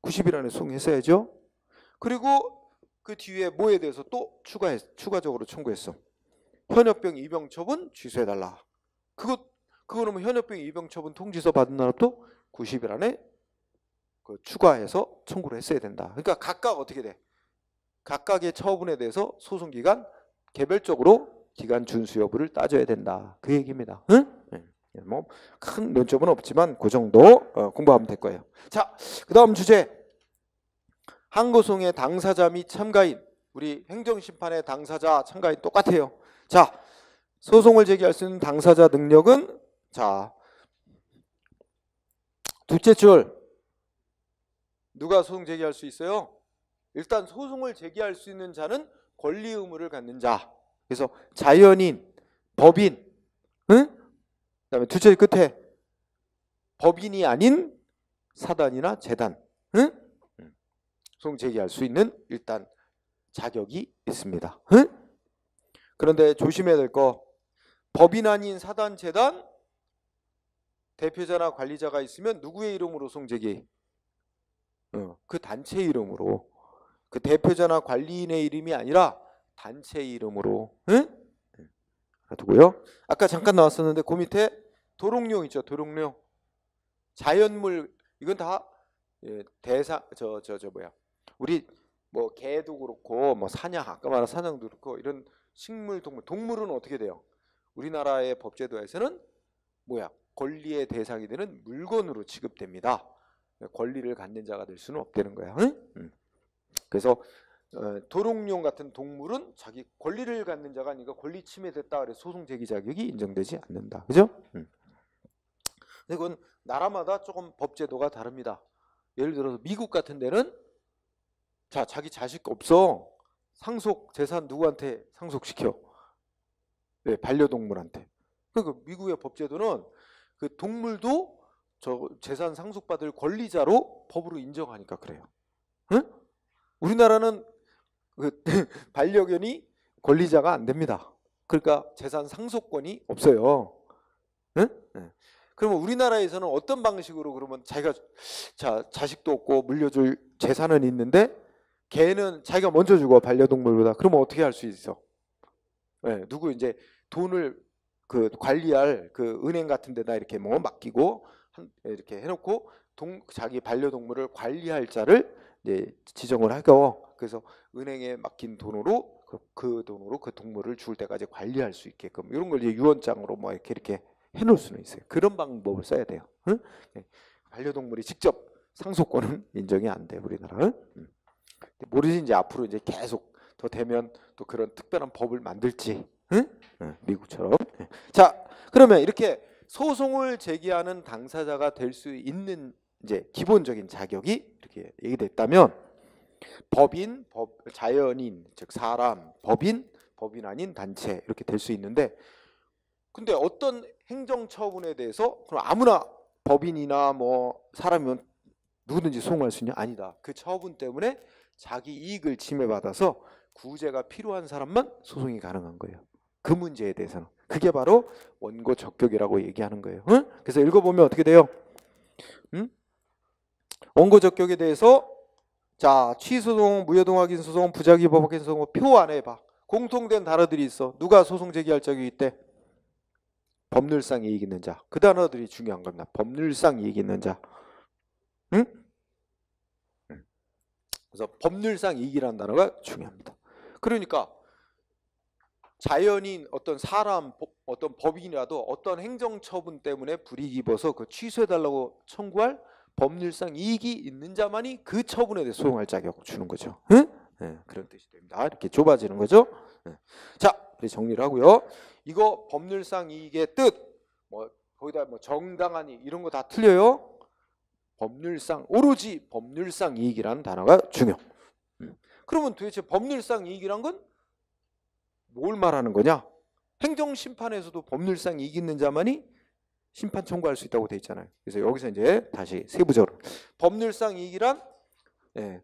90일 안에 송했어야죠. 그리고 그 뒤에 뭐에 대해서 또 추가해, 추가적으로 청구했어. 현역병 입영 처분 취소해달라. 그것 그러면 뭐 현역병 입영 처분 통지서 받은 날부터 90일 안에 그 추가해서 청구를 했어야 된다. 그러니까 각각 어떻게 돼? 각각의 처분에 대해서 소송 기간 개별적으로 기간 준수 여부를 따져야 된다. 그 얘기입니다. 응? 네. 뭐큰 논점은 없지만 그 정도 어, 공부하면 될 거예요. 자, 그다음 주제 항고송의 당사자 및 참가인 우리 행정심판의 당사자 참가인 똑같아요. 자, 소송을 제기할 수 있는 당사자 능력은 자, 둘째 줄. 누가 소송 제기할 수 있어요? 일단 소송을 제기할 수 있는 자는 권리 의무를 갖는 자. 그래서 자연인, 법인, 응? 그다음에 둘째 끝에 법인이 아닌 사단이나 재단, 응? 음. 소송 제기할 수 있는 일단 자격이 있습니다. 응? 그런데 조심해야 될 거. 법인 아닌 사단, 재단, 대표자나 관리자가 있으면 누구의 이름으로 송재기? 어, 그 단체 이름으로. 그 대표자나 관리인의 이름이 아니라 단체 이름으로. 응? 두고요. 아까 잠깐 나왔었는데 그 밑에 도롱뇽 있죠. 도롱뇽. 자연물 이건 다 예, 대사 저저저 뭐야? 우리 뭐 개도 그렇고 뭐 사냥 아까 말한 사냥도 그렇고 이런 식물 동물 동물은 어떻게 돼요? 우리나라의 법제도에서는 뭐야? 권리의 대상이 되는 물건으로 취급됩니다. 권리를 갖는 자가 될 수는 없다는 거야. 응? 그래서 어, 도롱뇽 같은 동물은 자기 권리를 갖는 자가 아니니까 권리 침해됐다 그래 소송 제기 자격이 인정되지 않는다. 그죠? 응. 이건 나라마다 조금 법 제도가 다릅니다. 예를 들어서 미국 같은 데는 자 자기 자식 없어 상속 재산 누구한테 상속시켜? 네, 반려동물한테. 그러니까 미국의 법제도는 그 동물도 저 재산 상속받을 권리자로 법으로 인정하니까 그래요. 응? 우리나라는 그 *laughs* 반려견이 권리자가 안 됩니다. 그러니까 재산 상속권이 없어요. 응? 응. 네. 그러면 우리나라에서는 어떤 방식으로 그러면 자기가 자 자식도 없고 물려줄 재산은 있는데 개는 자기가 먼저 죽어 반려동물보다 그러면 어떻게 할 수 있어? 네, 누구 이제 돈을 그 관리할 그 은행 같은 데다 이렇게 뭐 맡기고 이렇게 해놓고 동, 자기 반려동물을 관리할 자를 지정을 하고 그래서 은행에 맡긴 돈으로 그, 그, 돈으로 그 동물을 줄 때까지 관리할 수 있게끔 이런 걸 이제 유언장으로 뭐 이렇게 이렇게 해놓을 수는 있어요. 그런 방법을 써야 돼요. 응? 예. 반려동물이 직접 상속권은 인정이 안 돼, 요 우리나라는. 응. 음. 모르지 이제 앞으로 이제 계속 더 되면 또 그런 특별한 법을 만들지 미국처럼. 예. 자, 그러면 이렇게 소송을 제기하는 당사자가 될 수 있는 이제 기본적인 자격이 이렇게 얘기됐다면 법인, 법, 자연인, 즉 사람, 법인, 법인 아닌 단체 이렇게 될 수 있는데 근데 어떤 행정 처분에 대해서 그럼 아무나 법인이나 뭐 사람이면 뭐 누구든지 소송할 수 있냐? 아니다. 그 처분 때문에 자기 이익을 침해받아서 구제가 필요한 사람만 소송이 가능한 거예요. 그 문제에 대해서는 그게 바로 원고 적격이라고 얘기하는 거예요. 응? 그래서 읽어보면 어떻게 돼요? 응? 원고 적격에 대해서 자취소송 무효동학인 소송, 부작위 법학인 소송 뭐 표안 해봐. 공통된 단어들이 있어. 누가 소송 제기할 적이 있대? 법률상 이익 있는 자. 그 단어들이 중요한 겁니다. 법률상 이익 있는 자. 응? 그래서 법률상 이익이라는 단어가 중요합니다. 그러니까 자연인 어떤 사람 어떤 법인이라도 어떤 행정처분 때문에 불이익 입어서 그 취소해달라고 청구할 법률상 이익이 있는 자만이 그 처분에 대해 소용할 자격 주는 거죠. 응? 네, 그런 뜻이 됩니다. 이렇게 좁아지는 거죠. 네. 자, 우리 정리를 하고요. 이거 법률상 이익의 뜻, 뭐 거기다 뭐 정당하니 이런 거 다 틀려요. 법률상 오로지 법률상 이익이라는 단어가 중요. 음. 그러면 도대체 법률상 이익이란 건뭘 말하는 거냐? 행정심판에서도 법률상 이기는 자만이 심판 청구할 수 있다고 돼 있잖아요. 그래서 여기서 이제 다시 세부적으로 법률상 이익이란 예,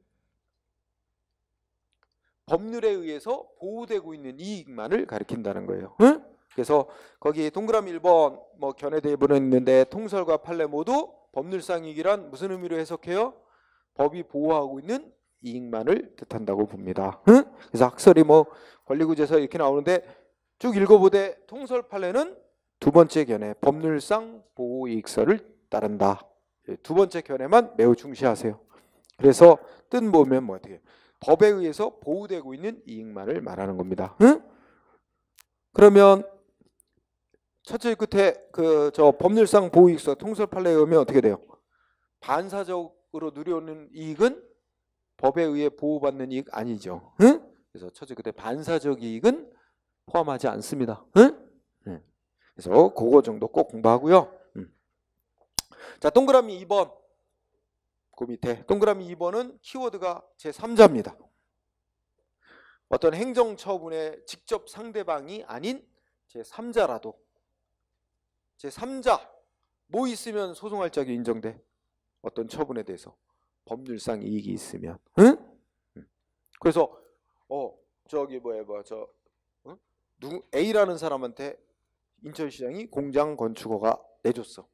법률에 의해서 보호되고 있는 이익만을 가리킨다는 거예요. 응? 그래서 거기 동그라미 1번 뭐 견해 대부는 있는데 통설과 판례 모두 법률상 이익이란 무슨 의미로 해석해요? 법이 보호하고 있는 이익만을 뜻한다고 봅니다. 응? 그래서 학설이 뭐 권리구제서 이렇게 나오는데 쭉 읽어보되 통설 판례는 두 번째 견해 법률상 보호 익서를 따른다. 예, 두 번째 견해만 매우 중시하세요. 그래서 뜬 보면 뭐 어떻게 법에 의해서 보호되고 있는 이익만을 말하는 겁니다. 응? 그러면 첫째 끝에 그 저 법률상 보호 익서 통설 판례에 의하면 어떻게 돼요? 반사적으로 누려오는 이익은 법에 의해 보호받는 이익 아니죠. 응? 그래서 처지 그대 반사적 이익은 포함하지 않습니다. 응? 그래서 그거 정도 꼭 공부하고요. 자, 동그라미 2번. 그 밑에 동그라미 2번은 키워드가 제3자입니다. 어떤 행정처분의 직접 상대방이 아닌 제3자라도 제3자 뭐 있으면 소송할 자격이 인정돼 어떤 처분에 대해서 법률상 이익이 있으면 응? 그래서 어 저기 뭐야 뭐저 응? 누구 A라는 사람한테 인천시장이 공장 건축허가 내줬어.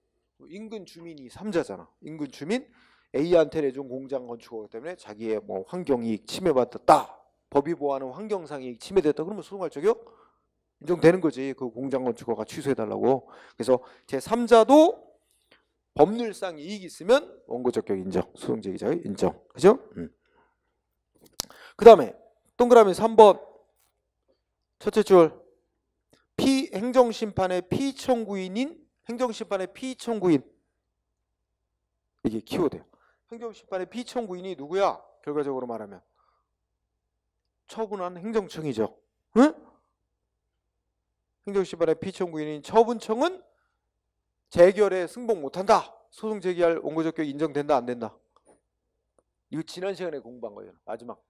인근 주민이 삼자잖아 인근 주민 A한테 내준 공장 건축허가 때문에 자기의 뭐 환경이익 침해받았다. 법이 보호하는 환경상 이익 침해됐다. 그러면 소송할 적격 인정되는 거지. 그 공장 건축허가 취소해달라고. 그래서 제 3자도 법률상 이익이 있으면 원고 적격 인정, 소송 제기자의 인정. 그죠? 음. 그 다음에 동그라미 3번 첫째 줄피 행정심판의 피청구인인 행정심판의 피청구인 이게 키워드예요. 행정심판의 피청구인이 누구야? 결과적으로 말하면 처분한 행정청이죠. 응? 행정심판의 피청구인인 처분청은 재결에 승복 못한다. 소송 제기할 원고적격 인정된다 안 된다. 이거 지난 시간에 공부한 거예요. 마지막.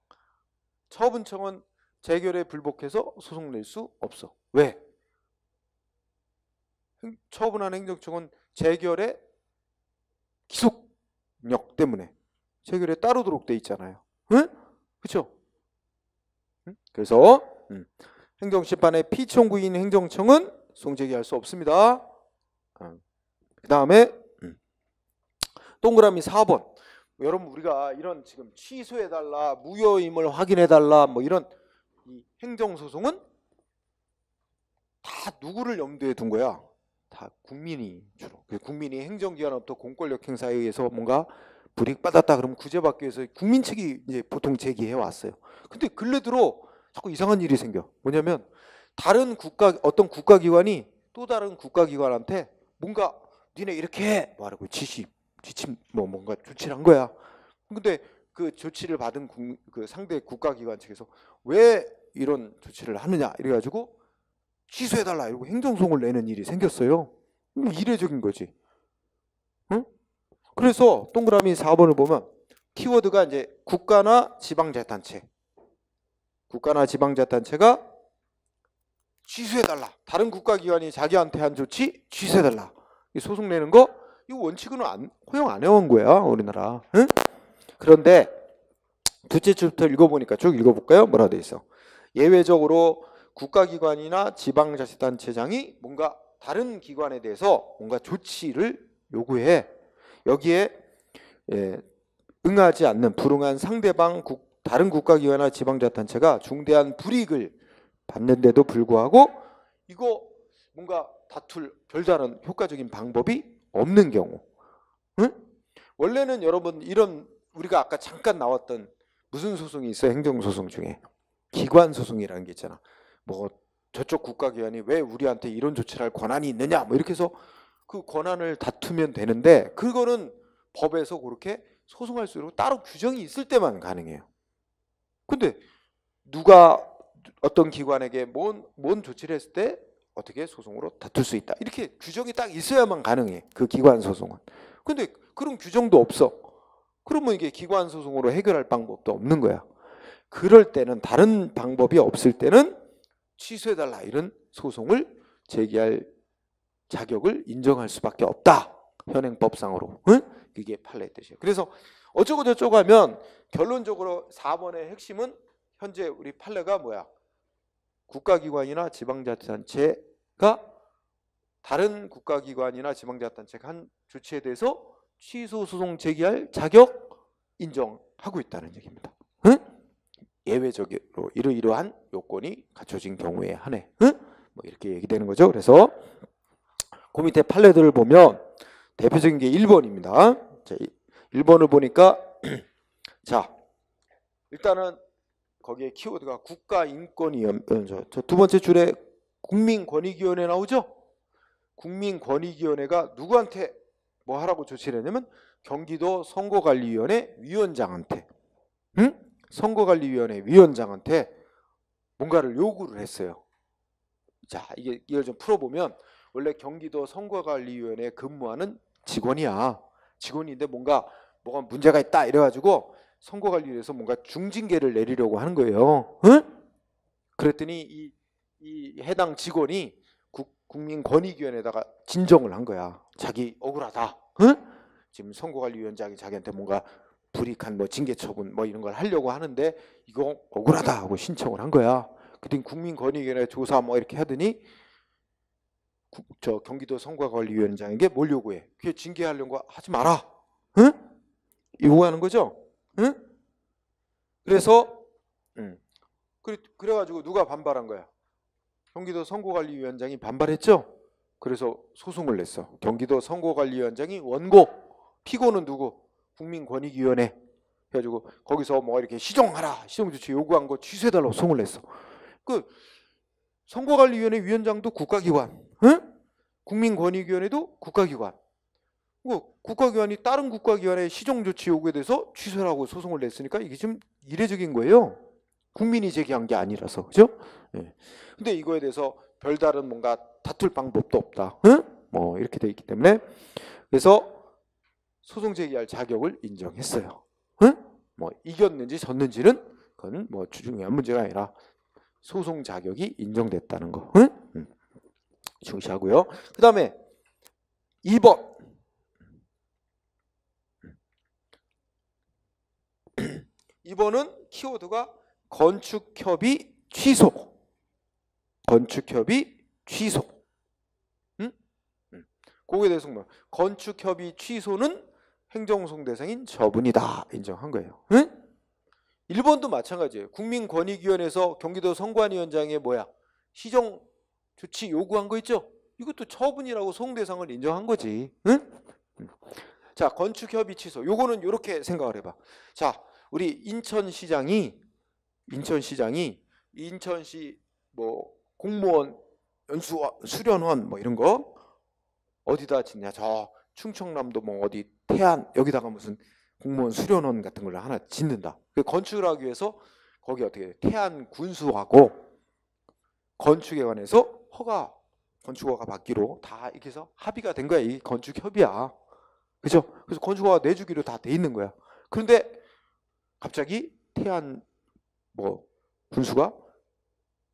처분청은 재결에 불복해서 소송 낼 수 없어. 왜? 처분한 행정청은 재결의 기속력 때문에 재결에 따르도록 돼 있잖아요. 응? 그렇죠? 응? 그래서 응. 음, 행정심판의 피청구인 행정청은 송재기할 수 없습니다. 음, 그 다음에 음, 동그라미 4번 뭐 여러분 우리가 이런 지금 취소해달라 무효임을 확인해달라 뭐 이런 이 행정소송은 다 누구를 염두에 둔 거야 다 국민이 주로 그 국민이 행정기관으로부터 공권력 행사에 의해서 뭔가 불이익받았다 그러면 구제받기 위해서 국민 측이 이제 보통 제기해 왔어요 근데 근래 들어 자꾸 이상한 일이 생겨 뭐냐면 다른 국가 어떤 국가기관이 또 다른 국가기관한테 뭔가 니네 이렇게 말하고 뭐 지시 뒤침 뭐 뭔가 조치를 한 거야. 근데 그 조치를 받은 국, 그 상대 국가기관 측에서 왜 이런 조치를 하느냐 이래가지고 취소해달라 이러고 행정소송을 내는 일이 생겼어요. 음, 이례적인 거지. 응? 그래서 동그라미 4번을 보면 키워드가 이제 국가나 지방자치단체 국가나 지방자치단체가 취소해달라. 다른 국가기관이 자기한테 한 조치 취소해달라. 소송 내는 거이 원칙은 안, 허용 안 해온 거야 우리나라. 응? 그런데 둘째 줄부터 읽어보니까 쭉 읽어볼까요? 뭐라 돼 있어? 예외적으로 국가기관이나 지방자치단체장이 뭔가 다른 기관에 대해서 뭔가 조치를 요구해 여기에 예, 응하지 않는 불응한 상대방 국, 다른 국가기관이나 지방자치단체가 중대한 불이익을 받는데도 불구하고 이거 뭔가 다툴 별다른 효과적인 방법이 없는 경우. 응? 원래는 여러분 이런 우리가 아까 잠깐 나왔던 무슨 소송이 있어요? 행정소송 중에. 기관 소송이라는 게 있잖아. 뭐 저쪽 국가기관이 왜 우리한테 이런 조치를 할 권한이 있느냐 뭐 이렇게 해서 그 권한을 다투면 되는데 그거는 법에서 그렇게 소송할 수 있도록 따로 규정이 있을 때만 가능해요. 근데 누가 어떤 기관에게 뭔, 뭔 조치를 했을 때 어떻게 소송으로 다툴 수 있다. 이렇게 규정이 딱 있어야만 가능해. 그 기관 소송은. 근데 그런 규정도 없어. 그러면 이게 기관 소송으로 해결할 방법도 없는 거야. 그럴 때는 다른 방법이 없을 때는 취소해달라 이런 소송을 제기할 자격을 인정할 수밖에 없다. 현행법상으로. 응? 이게 판례 의 뜻이에요. 그래서 어쩌고저쩌고 하면 결론적으로 4번의 핵심은 현재 우리 판례가 뭐야? 국가기관이나 지방자치단체가 다른 국가기관이나 지방자치단체가 한주체에 대해서 취소 소송 제기할 자격 인정하고 있다는 얘기입니다. 응? 예외적으로 이러이러한 요건이 갖춰진 경우에 한해 응? 뭐 이렇게 얘기되는 거죠. 그래서 그 밑에 판례들을 보면 대표적인 게 1번입니다. 자, 1번을 보니까 *clears throat* 자 일단은 거기에 키워드가 국가인권위원회. 두 번째 줄에 국민권익위원회 나오죠? 국민권익위원회가 누구한테 뭐 하라고 조치를 했냐면 경기도 선거관리위원회 위원장한테 응? 선거관리위원회 위원장한테 뭔가를 요구를 했어요. 자, 이게 이걸 좀 풀어보면 원래 경기도 선거관리위원회 근무하는 직원이야. 직원인데 뭔가 뭐가 문제가 있다 이래가지고 선거 관리를 위해서 뭔가 중징계를 내리려고 하는 거예요. 응? 그랬더니 이, 이 해당 직원이 국, 민권익위원회에다가 진정을 한 거야. 자기 억울하다. 응? 지금 선거관리위원장이 자기한테 뭔가 불이익한 뭐 징계 처분 뭐 이런 걸 하려고 하는데 이거 억울하다 하고 신청을 한 거야. 그랬더니 국민권익위원회 조사 뭐 이렇게 하더니 구, 저 경기도 선거관리위원장에게 뭘 요구해? 그게 징계하려는 거 하지 마라. 응? 요구하는 거죠. 응? 그래서 응. 그래, 그래가지고 누가 반발한 거야? 경기도 선거관리위원장이 반발했죠. 그래서 소송을 냈어. 경기도 선거관리위원장이 원고, 피고는 누구? 국민권익위원회. 해가지고 거기서 뭐 이렇게 시정하라, 시정조치 요구한 거 취소해달라고 소송을 냈어. 그 선거관리위원회 위원장도 국가기관, 응? 국민권익위원회도 국가기관. 뭐 국가기관이 다른 국가기관의 시정조치 요구에 대해서 취소를 하고 소송을 냈으니까 이게 지금 이례적인 거예요. 국민이 제기한 게 아니라서 그죠? 예. 근데 이거에 대해서 별다른 뭔가 다툴 방법도 없다. 응? 뭐 이렇게 돼 있기 때문에 그래서 소송 제기할 자격을 인정했어요. 응? 뭐 이겼는지 졌는지는 그건 뭐 중요한 문제가 아니라 소송 자격이 인정됐다는 거. 응? 응. 음. 중시하고요. 그다음에 2번 이번은 키워드가 건축협의 취소. 건축협의 취소. 응? 응. 거기에 대해서 뭐 건축협의 취소는 행정소송 대상인 저분이다 인정한 거예요. 응? 일본도 마찬가지예요. 국민권익위원회에서 경기도 선관위원장의 뭐야 시정 조치 요구한 거 있죠? 이것도 처분이라고 송 대상을 인정한 거지. 응? 자 건축협의 취소. 요거는 이렇게 생각을 해봐. 자 우리 인천시장이 인천시장이 인천시 뭐 공무원 연수 수련원 뭐 이런 거 어디다 짓냐 저 충청남도 뭐 어디 태안 여기다가 무슨 공무원 수련원 같은 걸 하나 짓는다. 그 건축을 하기 위해서 거기 어떻게 태안 군수하고 건축에 관해서 허가 건축허가 받기로 다 이렇게 해서 합의가 된 거야. 이 건축 협의야. 그죠? 그래서 건축허가 내주기로 다 돼 있는 거야. 그런데 갑자기 태안 뭐 군수가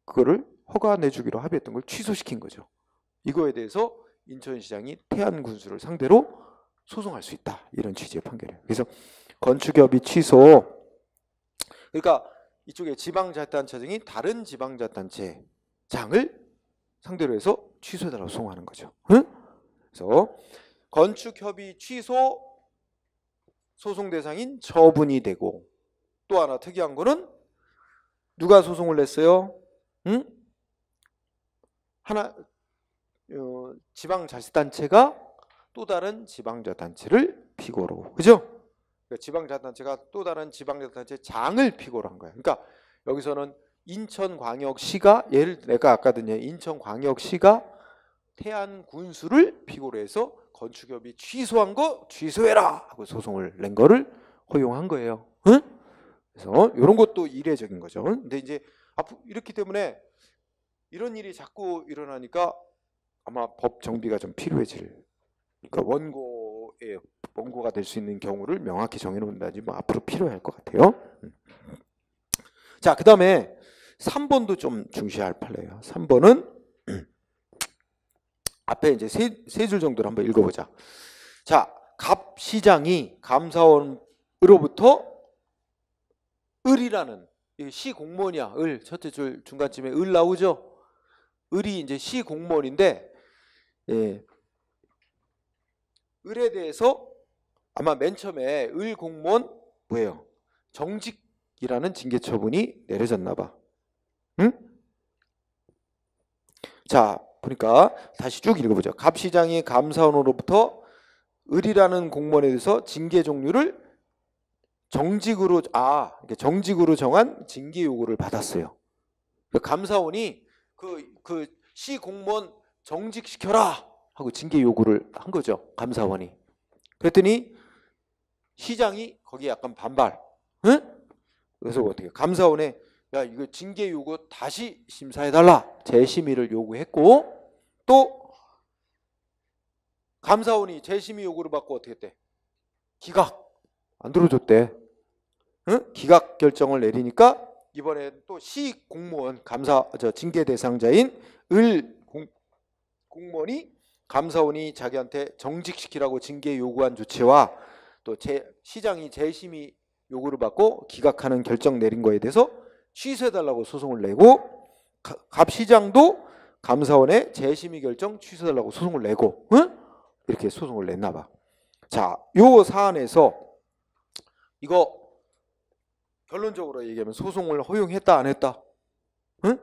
그거를 허가내주기로 합의했던 걸 취소시킨 거죠. 이거에 대해서 인천시장이 태안 군수를 상대로 소송할 수 있다. 이런 취지의 판결이에요. 그래서 건축협의 취소. 그러니까 이쪽에 지방자치단체장이 다른 지방자치단체장을 상대로 해서 취소해달라고 소송하는 거죠. 응? 그래서 건축협의 취소 소송 대상인 처분이 되고 또 하나 특이한 거는 누가 소송을 냈어요? 응? 하나 어, 지방 자치단체가 또 다른 지방자단체를 피고로 그죠? 그러니까 지방자단체가 또 다른 지방자단체 장을 피고로 한 거야. 그러니까 여기서는 인천광역시가 예를 내가 아까든요 인천광역시가 태안군수를 피고로 해서 건축협이 취소한 거 취소해라 하고 소송을 낸 거를 허용한 거예요. 응? 그래서 이런 것도 이례적인 거죠. 근데 이제 이렇기 때문에 이런 일이 자꾸 일어나니까 아마 법 정비가 좀 필요해질 그러니까 원고의 원고가 될 수 있는 경우를 명확히 정해놓는다지 든뭐 앞으로 필요할 것 같아요. 음. 자, 그 다음에 3번도 좀 중시할 판례예요. 3번은 *clears throat* 앞에 이제 세 줄 정도를 한번 읽어보자. 자, 갑 시장이 감사원으로부터 을이라는 시 공무원이야. 을 첫째 줄 중간쯤에 을 나오죠. 을이 이제 시 공무원인데 예. 을에 대해서 아마 맨 처음에 을 공무원 뭐예요? 정직이라는 징계 처분이 내려졌나 봐. 응? 자, 보니까 다시 쭉 읽어보죠. 갑시장이 감사원으로부터 을이라는 공무원에 대해서 징계 종류를 정직으로 아 정직으로 정한 징계 요구를 받았어요. 그 감사원이 그 그 시 공무원 정직시켜라 하고 징계 요구를 한 거죠. 감사원이. 그랬더니 시장이 거기에 약간 반발. 응? 그래서 어떻게 감사원에 야 이거 징계 요구 다시 심사해 달라 재심의를 요구했고 또 감사원이 재심의 요구를 받고 어떻게 했대? 기각. 안 들어줬대. 응? 기각 결정을 내리니까 이번엔 또시 공무원 감사 저 징계 대상자인 을 공, 공무원이 감사원이 자기한테 정직시키라고 징계 요구한 조치와 또 제, 시장이 재심의 요구를 받고 기각하는 결정 내린 거에 대해서 취소해달라고 소송을 내고 가, 갑시장도 감사원의 재심의 결정 취소해달라고 소송을 내고 응? 이렇게 소송을 냈나 봐. 자, 요 사안에서 이거 결론적으로 얘기하면 소송을 허용했다 안 했다? 응?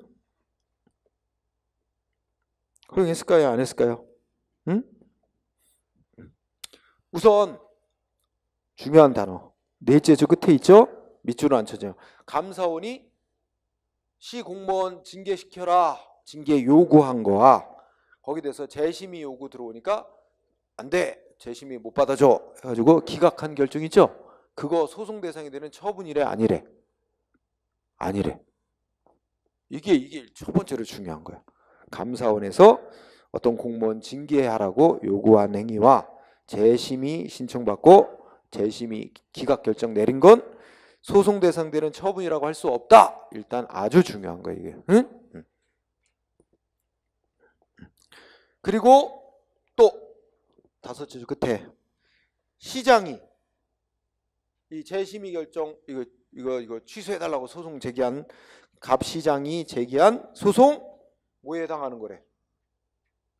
허용했을까요 안 했을까요? 응? 우선 중요한 단어 넷째 저 끝에 있죠? 밑줄은 안 쳐져요. 감사원이 시 공무원 징계시켜라 징계 요구한 거와 거기 에 대해서 재심이 요구 들어오니까 안 돼재심이못 받아줘 해가지고 기각한 결정 이죠 그거 소송 대상이 되는 처분이래 아니래 아니래 이게 이게 첫 번째로 중요한 거야 감사원에서 어떤 공무원 징계하라고 요구한 행위와 재심이 신청받고 재심이 기각 결정 내린 건 소송 대상되는 처분이라고 할 수 없다 일단 아주 중요한 거야 이게 응? 응. 그리고 또 다섯째 주 끝에 시장이 이 재심의 결정 이거 이거 이거 취소해 달라고 소송 제기한 갑 시장이 제기한 소송 뭐에 해당하는 거래?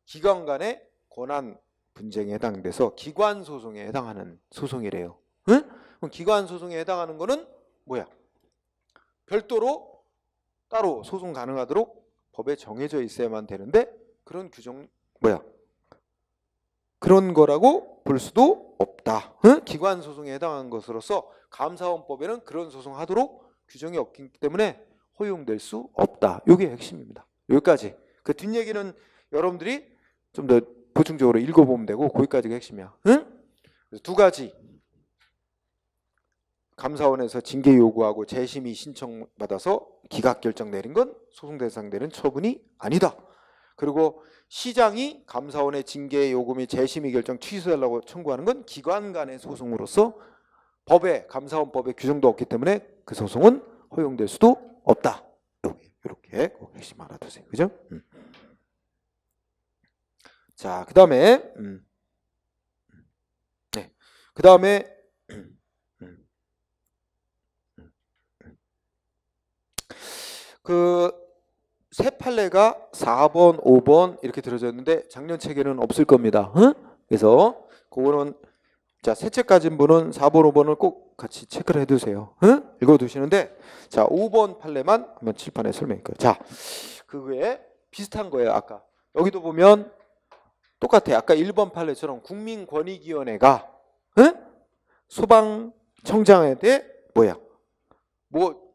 기관 간의 권한 분쟁에 해당돼서 기관 소송에 해당하는 소송이래요. 응? 그럼 기관 소송에 해당하는 거는 뭐야? 별도로 따로 소송 가능하도록 법에 정해져 있어야만 되는데 그런 규정 뭐야? 그런 거라고 볼 수도 없다. 응? 기관 소송에 해당하는 것으로서 감사원법에는 그런 소송하도록 규정이 없기 때문에 허용될 수 없다. 이게 핵심입니다. 여기까지. 그 뒷얘기는 여러분들이 좀 더 보충적으로 읽어보면 되고 거기까지가 핵심이야. 응? 두 가지. 감사원에서 징계 요구하고 재심의 신청받아서 기각 결정 내린 건 소송 대상되는 처분이 아니다. 그리고 시장이 감사원의 징계 요구 및 재심의 결정 취소하려고 청구하는 건 기관 간의 소송으로서 법에 감사원법에 규정도 없기 때문에 그 소송은 허용될 수도 없다. 이렇게 핵심 알아두세요. 그죠? 음. 자, 그 다음에 음. 네, 음. 음. 그 다음에 그새 판례가 4번, 5번 이렇게 들어져있는데 작년 책에는 없을 겁니다. 응? 그래서 그거는 자, 세책 가진 분은 4번, 5번을 꼭 같이 체크를 해두세요. 응? 읽어두시는데 자, 5번 판례만 한번 칠판에 설명할게요. 자, 그 외에 비슷한 거예요. 아까 여기도 보면 똑같아요. 아까 1번 판례처럼 국민권익위원회가 응? 소방청장에 대해 뭐야? 뭐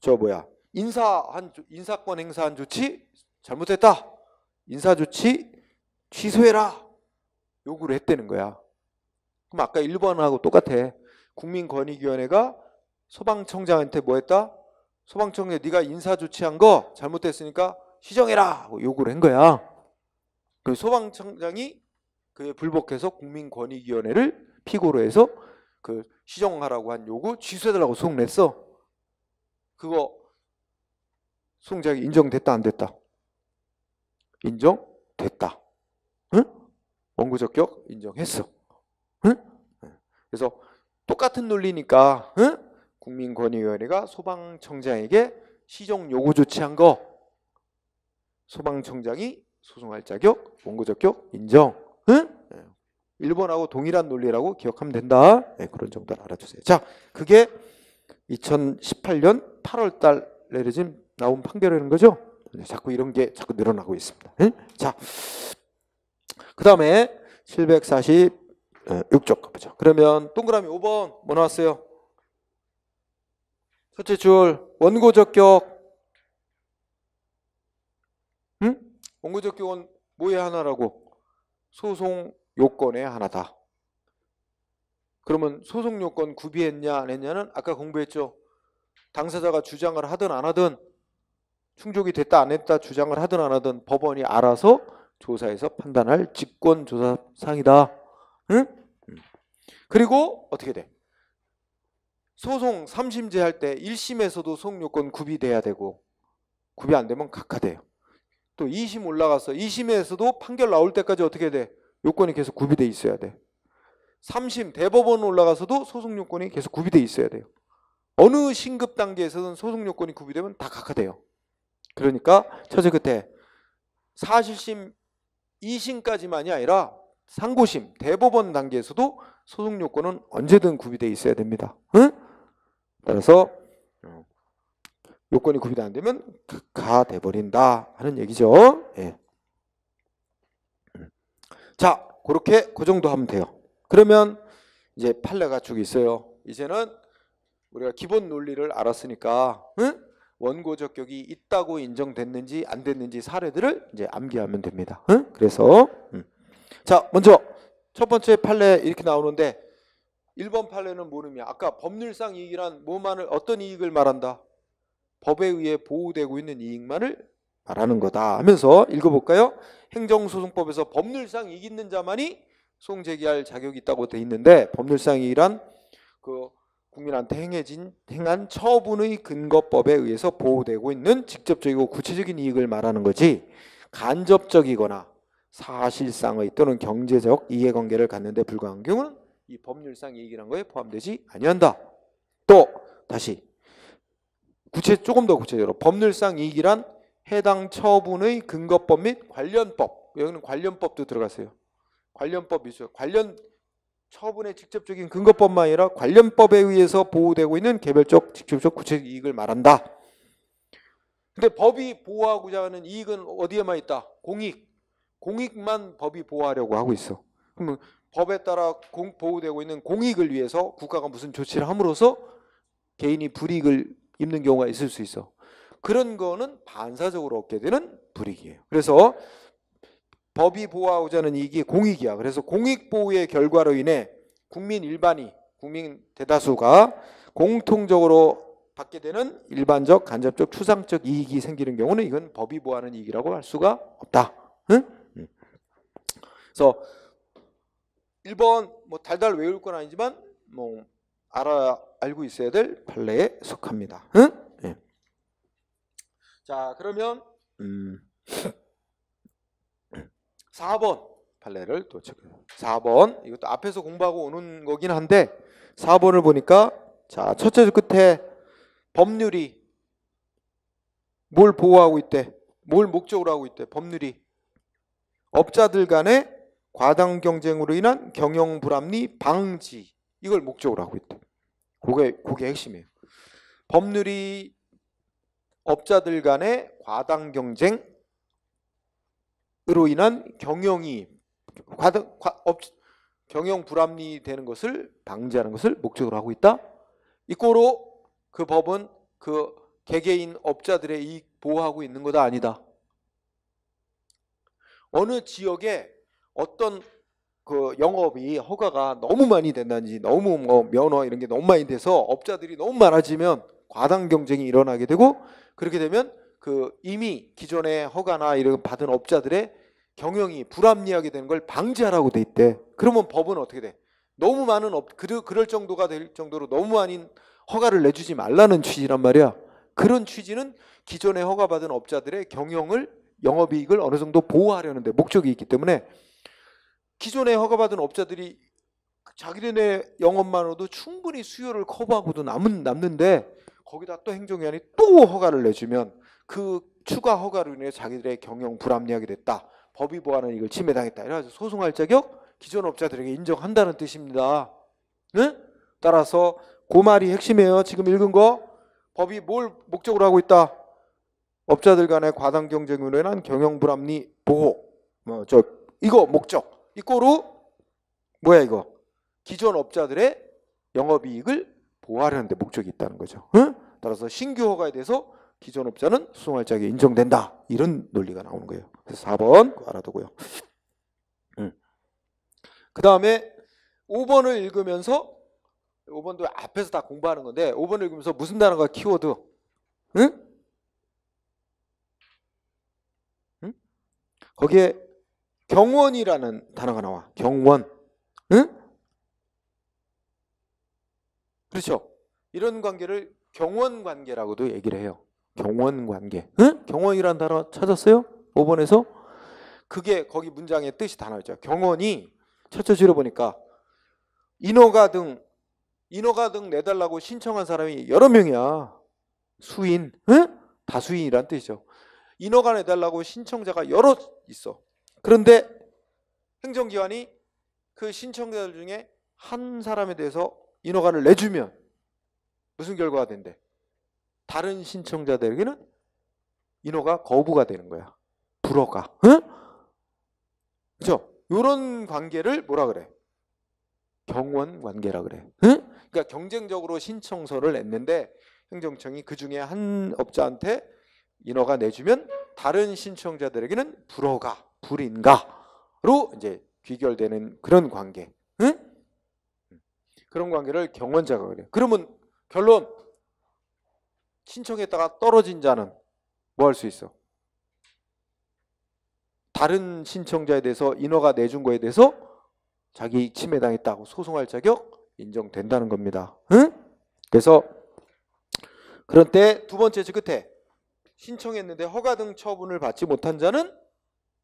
저 뭐야? 인사한 인사권 행사한 조치 잘못했다. 인사 조치 취소해라. 요구를 했다는 거야. 그럼 아까 1번하고 똑같아. 국민권익위원회가 소방청장한테 뭐 했다? 소방청장 네가 인사 조치한 거잘못했으니까 시정해라 요구를 한 거야. 그 소방청장이 그에 불복해서 국민권익위원회를 피고로 해서 그 시정하라고 한 요구 취소해달라고 소송냈어. 그거 성장이 인정됐다 안 됐다? 인정됐다. 응? 원고적격 인정했어. 응? 그래서 똑같은 논리니까 응? 국민권익위원회가 소방청장에게 시정 요구 조치한 거 소방청장이 소송할 자격 원고적격 인정. 응? 일본하고 동일한 논리라고 기억하면 된다. 네, 그런 정도는 알아주세요. 자, 그게 2018년 8월달 내려진 나온 판결이라는 거죠. 네, 자꾸 이런 게 자꾸 늘어나고 있습니다. 응? 자, 그 다음에 746쪽 가보죠. 그러면 동그라미 5번 뭐 나왔어요? 첫째 줄 원고 적격 응? 원고 적격은 뭐의 하나라고? 소송 요건의 하나다. 그러면 소송 요건 구비했냐 안 했냐는 아까 공부했죠. 당사자가 주장을 하든 안 하든 충족이 됐다 안 했다 주장을 하든 안 하든 법원이 알아서 조사해서 판단할 직권 조사 상이다 응? 음. 그리고 어떻게 돼? 소송 3심제 할 때 1심에서도 소송요건 구비돼야 되고 구비 안 되면 각하돼요. 또 2심 올라가서 2심에서도 판결 나올 때까지 어떻게 돼? 요건이 계속 구비돼 있어야 돼. 3심 대법원 올라가서도 소송 요건이 계속 구비돼 있어야 돼요. 어느 신급 단계에서는 소송 요건이 구비되면 다 각하돼요. 그러니까 처제 끝에 사실심 2심까지만이 아니라 상고심 대법원 단계에서도 소송 요건은 언제든 구비돼 있어야 됩니다. 응? 따라서 어, 요건이 구비안 되면 가 돼버린다 하는 얘기죠. 예. 자, 그렇게 그 정도 하면 돼요. 그러면 이제 판례가 쭉 있어요. 이제는 우리가 기본 논리를 알았으니까 응? 원고 적격이 있다고 인정됐는지 안 됐는지 사례들을 이제 암기하면 됩니다. 응? 그래서 응. 음. 자 먼저 첫 번째 판례 이렇게 나오는데 1번 판례는 모름이야. 아까 법률상 이익이란 뭐만을 어떤 이익을 말한다. 법에 의해 보호되고 있는 이익만을 말하는 거다 하면서 읽어볼까요? 행정소송법에서 법률상 이익 있는 자만이 소송 제기할 자격이 있다고 돼 있는데 법률상 이익이란 그 국민한테 행해진 행한 처분의 근거법에 의해서 보호되고 있는 직접적이고 구체적인 이익을 말하는 거지 간접적이거나 사실상의 또는 경제적 이해관계를 갖는데 불과한 경우는 이 법률상 이익이란 거에 포함되지 아니한다. 또 다시 구체 조금 더 구체적으로 법률상 이익이란 해당 처분의 근거법 및 관련법 여기는 관련법도 들어갔어요. 관련법 위주 관련 처분의 직접적인 근거뿐만 아니라 관련법에 의해서 보호되고 있는 개별적 직접적 구체적 이익을 말한다. 근데 법이 보호하고자 하는 이익은 어디에만 있다? 공익. 공익만 법이 보호하려고 하고 있어. 그러면 법에 따라 공, 보호되고 있는 공익을 위해서 국가가 무슨 조치를 함으로써 개인이 불이익을 입는 경우가 있을 수 있어. 그런 거는 반사적으로 얻게 되는 불이익이에요. 그래서 법이 보호하고자 하는 이익이 공익이야. 그래서 공익 보호의 결과로 인해 국민 일반이 국민 대다수가 공통적으로 받게 되는 일반적, 간접적, 추상적 이익이 생기는 경우는 이건 법이 보호하는 이익이라고 할 수가 없다. 응. 그래서 1번 뭐 달달 외울 건 아니지만 뭐 알아 알고 있어야 될 판례에 속합니다. 응? 네. 자, 그러면 음 4번 판례를 또 체크해. 4번 이것도 앞에서 공부하고 오는 거긴 한데 4번을 보니까 자 첫째 끝에 법률이 뭘 보호하고 있대? 뭘 목적으로 하고 있대? 법률이 업자들 간의 과당 경쟁으로 인한 경영 불합리 방지 이걸 목적으로 하고 있대. 그게 그게 핵심이에요. 법률이 업자들 간의 과당 경쟁 으로 인한 경영이 과등 과, 업, 경영 불합리 되는 것을 방지하는 것을 목적으로 하고 있다. 이꼬로 그 법은 그 개개인 업자들의 이익 보호하고 있는 거다 아니다. 어느 지역에 어떤 그 영업이 허가가 너무 많이 된다든지 너무 뭐 면허 이런 게 너무 많이 돼서 업자들이 너무 많아지면 과당 경쟁이 일어나게 되고 그렇게 되면 그 이미 기존의 허가나 이런 받은 업자들의 경영이 불합리하게 되는 걸 방지하라고 돼 있대. 그러면 법은 어떻게 돼? 너무 많은 업, 그, 그럴 정도가 될 정도로 너무 아닌 허가를 내주지 말라는 취지란 말이야. 그런 취지는 기존의 허가받은 업자들의 경영을 영업이익을 어느 정도 보호하려는데 목적이 있기 때문에 기존의 허가받은 업자들이 자기네 영업만으로도 충분히 수요를 커버하고도 남은 남는데 거기다 또 행정위원이 또 허가를 내주면 그 추가 허가로 인해 자기들의 경영 불합리하게 됐다. 법이 보하는 이걸 침해당했다. 이래서 소송할 자격 기존 업자들에게 인정한다는 뜻입니다. 네? 따라서 그 말이 핵심이에요. 지금 읽은 거 법이 뭘 목적으로 하고 있다. 업자들 간의 과당 경쟁으로 인한 경영 불합리 보호. 뭐저 어, 이거 목적. 이꼬로 뭐야 이거? 기존 업자들의 영업이익을 보호하려는데 목적이 있다는 거죠. 응? 따라서 신규 허가에 대해서 기존 업자는 수송할 자에게 인정된다. 이런 논리가 나오는 거예요. 그래서 4번 알아두고요. 음. 그 다음에 5번을 읽으면서 5번도 앞에서 다 공부하는 건데 5번을 읽으면서 무슨 단어가 키워드? 응? 응? 거기에 경원이라는 단어가 나와. 경원. 응? 그렇죠. 이런 관계를 경원 관계라고도 얘기를 해요. 경원 관계. 응? 경원이란 단어 찾았어요? 5번에서? 그게 거기 문장의 뜻이 다 나오죠. 경원이 첫째지로 보니까 인허가 등 인허가 등 내달라고 신청한 사람이 여러 명이야. 수인, 응? 다수인이란 뜻이죠. 인허가 내달라고 신청자가 여러 있어. 그런데 행정기관이 그 신청자들 중에 한 사람에 대해서 인허가를 내주면 무슨 결과가 된대? 다른 신청자들에게는 인허가 거부가 되는 거야. 불허가. 응? 그죠? 요런 관계를 뭐라 그래? 경원 관계라 그래. 응? 그러니까 경쟁적으로 신청서를 냈는데 행정청이 그 중에 한 업자한테 인허가 내주면 다른 신청자들에게는 불허가, 불인가로 이제 귀결되는 그런 관계. 응? 그런 관계를 경원자가 그래 그러면 결론 신청했다가 떨어진 자는 뭐 할 수 있어? 다른 신청자에 대해서 인허가 내준 거에 대해서 자기 침해당했다고 소송할 자격 인정된다는 겁니다. 응? 그래서 그런 때 두 번째 주 끝에 신청했는데 허가 등 처분을 받지 못한 자는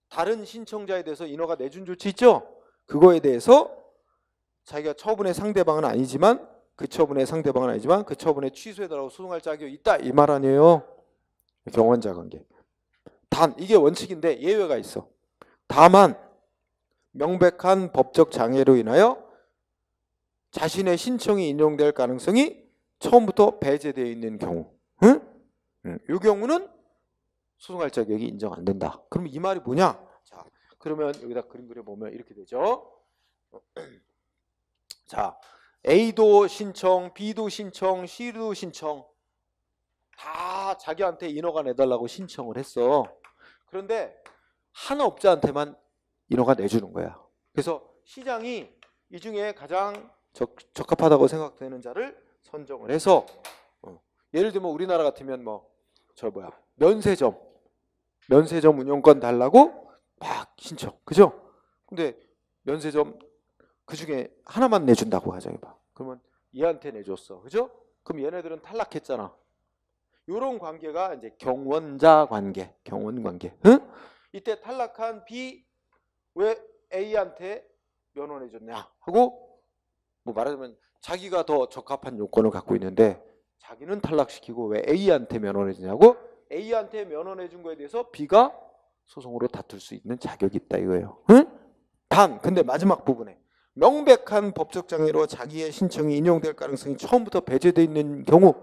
다른 신청자에 대해서 인허가 내준 조치 있죠? 그거에 대해서 자기가 처분의 상대방은 아니지만 그 처분의 상대방은 아니지만 그 처분의 취소에따라고 소송할 자격이 있다 이 말 아니에요. 경원자 관계. 단 이게 원칙인데 예외가 있어. 다만 명백한 법적 장애로 인하여 자신의 신청이 인용될 가능성이 처음부터 배제되어 있는 경우. 응? 응. 이 경우는 소송할 자격이 인정 안 된다. 그럼 이 말이 뭐냐? 자, 그러면 여기다 그림 그려 보면 이렇게 되죠. *clears throat* 자, A도 신청, B도 신청, C도 신청 다 자기한테 인허가 내달라고 신청을 했어. 그런데 한 업자한테만 인허가 내주는 거야. 그래서 시장이 이 중에 가장 적, 적합하다고 생각되는 자를 선정을 해서 어. 예를 들면 우리나라 같으면 뭐 저 뭐야 면세점 면세점 운영권 달라고 막 신청 그죠? 근데 면세점 그 중에 하나만 내준다고 가정해봐. 그러면 얘한테 내줬어. 그죠? 그럼 얘네들은 탈락했잖아. 이런 관계가 이제 경원자 관계, 경원 관계. 응? 이때 탈락한 B 왜 A한테 면허내 줬냐 하고 뭐 말하자면 자기가 더 적합한 요건을 갖고 있는데 자기는 탈락시키고 왜 A한테 면허내 주냐고 A한테 면허내 준 거에 대해서 B가 소송으로 다툴 수 있는 자격이 있다 이거예요. 응? 단 근데 마지막 부분에 명백한 법적 장애로 자기의 신청이 인용될 가능성이 처음부터 배제되어 있는 경우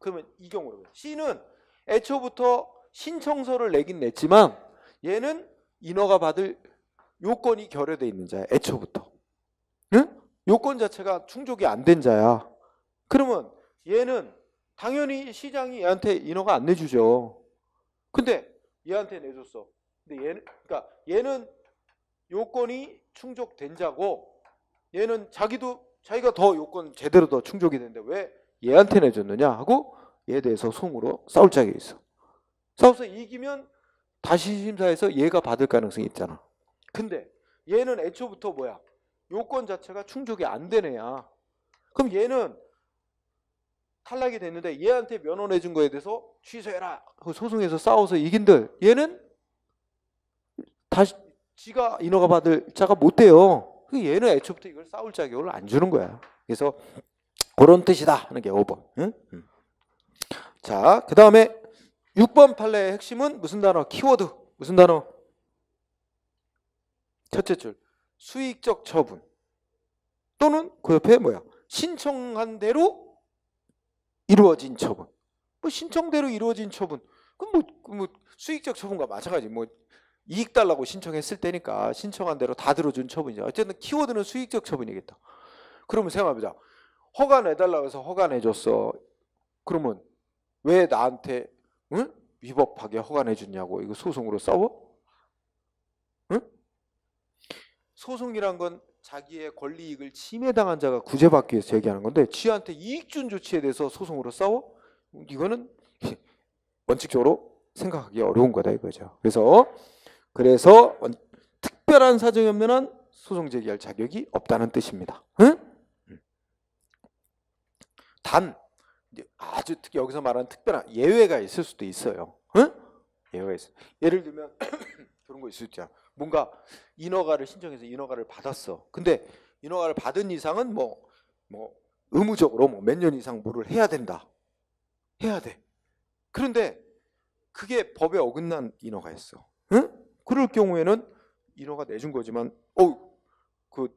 그러면 이 경우로 C는 애초부터 신청서를 내긴 냈지만 얘는 인허가 받을 요건이 결여되어 있는 자야 애초부터 응? 요건 자체가 충족이 안 된 자야 그러면 얘는 당연히 시장이 얘한테 인허가 안 내주죠 근데 얘한테 내줬어 근데 얘는 그러니까 얘는 요건이 충족된 자고 얘는 자기도 자기가 더 요건 제대로 더 충족이 되는데 왜 얘한테 내줬느냐 하고 얘에 대해서 송으로 싸울 자격이 있어. 싸워서 이기면 다시 심사해서 얘가 받을 가능성이 있잖아. 근데 얘는 애초부터 뭐야? 요건 자체가 충족이 안 되네야. 그럼 얘는 탈락이 됐는데 얘한테 면허내 준 거에 대해서 취소해라. 그 소송에서 싸워서 이긴들 얘는 다시 지가 인허가 받을 자가 못 돼요. 그 얘는 애초부터 이걸 싸울 자격을 안 주는 거야. 그래서 그런 뜻이다 하는 게 5번. 응? 자, 그 다음에 6번 판례의 핵심은 무슨 단어? 키워드. 무슨 단어? 첫째 줄. 수익적 처분. 또는 그 옆에 뭐야? 신청한 대로 이루어진 처분. 뭐 신청대로 이루어진 처분. 그럼 뭐, 그 뭐 수익적 처분과 마찬가지. 뭐 이익 달라고 신청했을 때니까 신청한 대로 다 들어준 처분이죠. 어쨌든 키워드는 수익적 처분이겠다. 그러면 생각해보자 허가 내달라고 해서 허가 내줬어. 그러면 왜 나한테 응? 위법하게 허가 내줬냐고 이거 소송으로 싸워? 응? 소송이란 건 자기의 권리 이익을 침해당한 자가 구제받기 위해서 얘기하는 건데 지한테 이익준 조치에 대해서 소송으로 싸워? 이거는 *laughs* 원칙적으로 생각하기 어려운 거다 이거죠. 그래서 그래서 특별한 사정이 없는 한 소송 제기할 자격이 없다는 뜻입니다. 응? 단 아주 특히 여기서 말하는 특별한 예외가 있을 수도 있어요. 응? 예외가 있어. 예를 들면 *clears throat* 그런 거 있을 수있잖 뭔가 인허가를 신청해서 인허가를 받았어. 근데 인허가를 받은 이상은 뭐뭐 뭐 의무적으로 뭐 몇 년 이상 뭐를 해야 된다. 해야 돼. 그런데 그게 법에 어긋난 인허가였어. 그럴 경우에는 인허가 내준 거지만 어그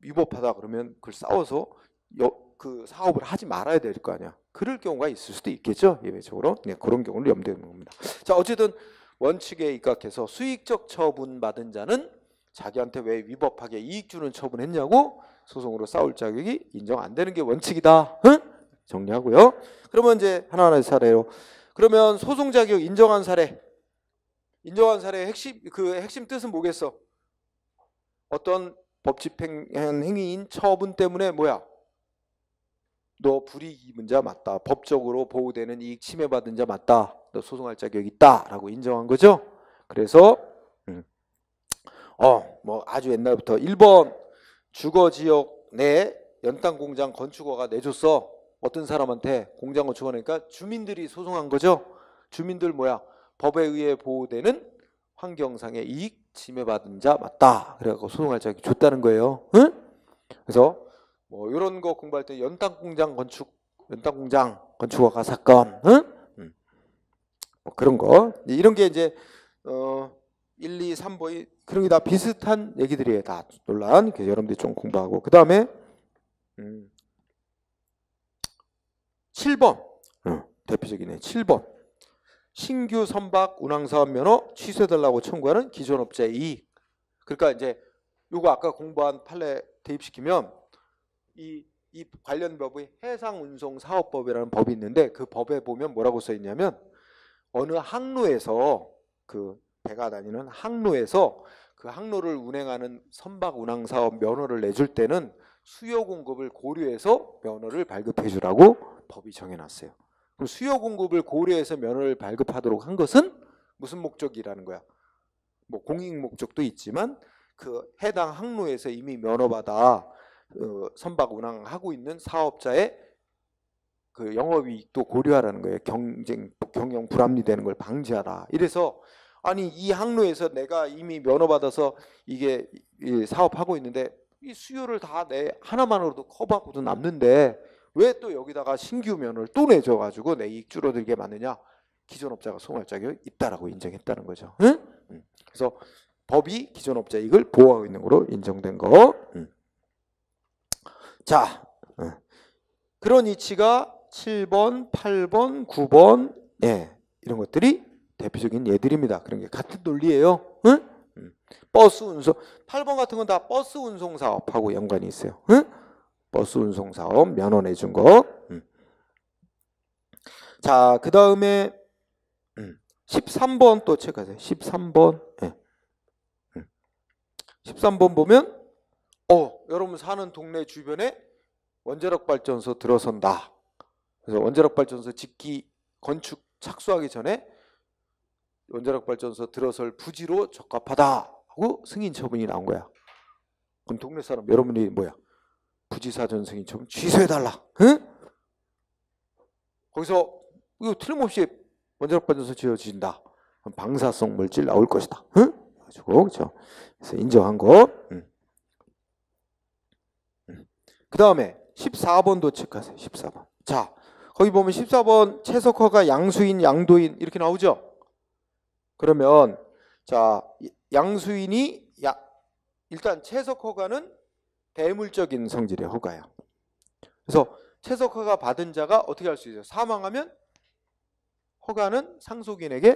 위법하다 그러면 그걸 싸워서 여, 그 사업을 하지 말아야 될 거 아니야. 그럴 경우가 있을 수도 있겠죠. 예외적으로. 네, 그런 경우를 염두에 두는 겁니다. 자, 어쨌든 원칙에 입각해서 수익적 처분 받은 자는 자기한테 왜 위법하게 이익 주는 처분했냐고 소송으로 싸울 자격이 인정 안 되는 게 원칙이다. 응? 정리하고요. 그러면 이제 하나하나 사례로 그러면 소송 자격 인정한 사례 인정한 사례의 핵심 그 핵심 뜻은 뭐겠어? 어떤 법 집행한 행위인 처분 때문에 뭐야? 너 불이익 입은 자 맞다. 법적으로 보호되는 이익 침해받은 자 맞다. 너 소송할 자격이 있다라고 인정한 거죠. 그래서 음. 어뭐 아주 옛날부터 1번 주거 지역 내 연탄 공장 건축허가 내줬어. 어떤 사람한테 공장 건축하니까 주민들이 소송한 거죠. 주민들 뭐야? 법에 의해 보호되는 환경상의 이익 침해받은 자 맞다. 그래갖고 소송할 자격이 줬다는 거예요. 응? 그래서 뭐 이런 거 공부할 때 연탄 공장 건축, 연탄 공장 건축허가 사건, 응? 응. 음. 뭐 그런 거 이런 게 이제 어 1, 2, 3번이 그런 게 다 비슷한 얘기들이에요. 다 논란. 여러분들이 좀 공부하고 그 다음에 음. 7번 응. 대표적이네. 7번 신규 선박 운항사업 면허 취소해달라고 청구하는 기존 업자의 이익. 그러니까 이제 요거 아까 공부한 판례 대입시키면 이, 이 관련 법의 해상운송사업법이라는 법이 있는데 그 법에 보면 뭐라고 써 있냐면 어느 항로에서 그 배가 다니는 항로에서 그 항로를 운행하는 선박 운항 사업 면허를 내줄 때는 수요 공급을 고려해서 면허를 발급해 주라고 법이 정해 놨어요. 그럼 수요 공급을 고려해서 면허를 발급하도록 한 것은 무슨 목적이라는 거야? 뭐 공익 목적도 있지만 그 해당 항로에서 이미 면허받아 어, 선박 운항하고 있는 사업자의 그 영업이익도 고려하라는 거예요. 경쟁 경영 불합리되는 걸 방지하라. 이래서 아니 이 항로에서 내가 이미 면허받아서 이게 이 사업하고 있는데 이 수요를 다 내 하나만으로도 커버하고도 남는데 왜또 여기다가 신규 면을 또 내줘가지고 내 이익 줄어들게 맞느냐 기존 업자가 소멸 자격이 있다라고 인정했다는 거죠. 응? 그래서 법이 기존 업자 이익을 보호하고 있는 거로 인정된 거. 자, 그런 이치가 7번, 8번, 9번, 예, 이런 것들이 대표적인 예들입니다. 그런 게 같은 논리예요. 버스 운송, 8번 같은 건 다 버스 운송 사업하고 연관이 있어요. 버스 운송 사업 면허내 준 거. 음. 자, 그 다음에 13번 음, 또 체크하세요. 13번. 13번 예. 음. 보면 어, 여러분 사는 동네 주변에 원자력 발전소 들어선다. 그래서 원자력 발전소 짓기 건축 착수하기 전에 원자력 발전소 들어설 부지로 적합하다 하고 승인 처분이 나온 거야. 그럼 동네 사람 여러분이 뭐야? 부지사 전승이좀 취소해달라. 에? 거기서 이거 틀림없이 원자력 발전소 지어진다. 방사성 물질 나올 것이다. 응? 가지고 그죠? 그래서 인정한 거. 그 다음에 14번도 체크하세요. 14번. 자, 거기 보면 14번 채석화가 양수인, 양도인 이렇게 나오죠. 그러면 자 양수인이 야, 일단 채석화가는 대물적인 성질의 허가예요. 그래서 채석허가 받은 자가 어떻게 할 수 있어요? 사망하면 허가는 상속인에게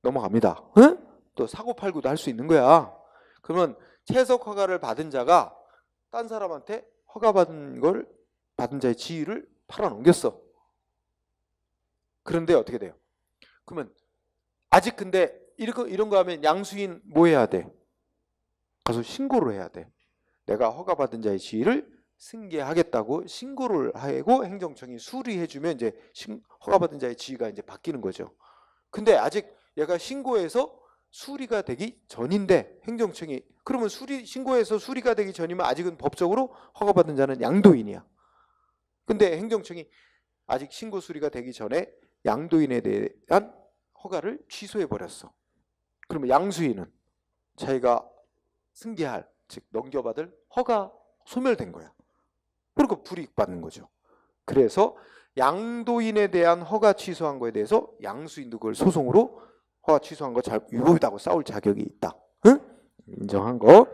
넘어갑니다. 응? 또 사고팔고도 할 수 있는 거야. 그러면 채석허가를 받은 자가 딴 사람한테 허가받은 걸 받은 자의 지위를 팔아넘겼어. 그런데 어떻게 돼요? 그러면 아직 근데 이런 거, 이런 거 하면 양수인 뭐 해야 돼? 가서 신고를 해야 돼. 내가 허가받은 자의 지위를 승계하겠다고 신고를 하고 행정청이 수리해주면 이제 허가받은 자의 지위가 이제 바뀌는 거죠. 근데 아직 얘가 신고해서 수리가 되기 전인데 행정청이 그러면 수리 신고해서 수리가 되기 전이면 아직은 법적으로 허가받은 자는 양도인이야. 근데 행정청이 아직 신고 수리가 되기 전에 양도인에 대한 허가를 취소해 버렸어. 그러면 양수인은 자기가 승계할 즉 넘겨받을 허가 소멸된 거야. 그리고 불이익받는 거죠. 그래서 양도인에 대한 허가 취소한 거에 대해서 양수인도 그걸 소송으로 허가 취소한 거 잘위보이다고 싸울 자격이 있다. 응? 인정한 거.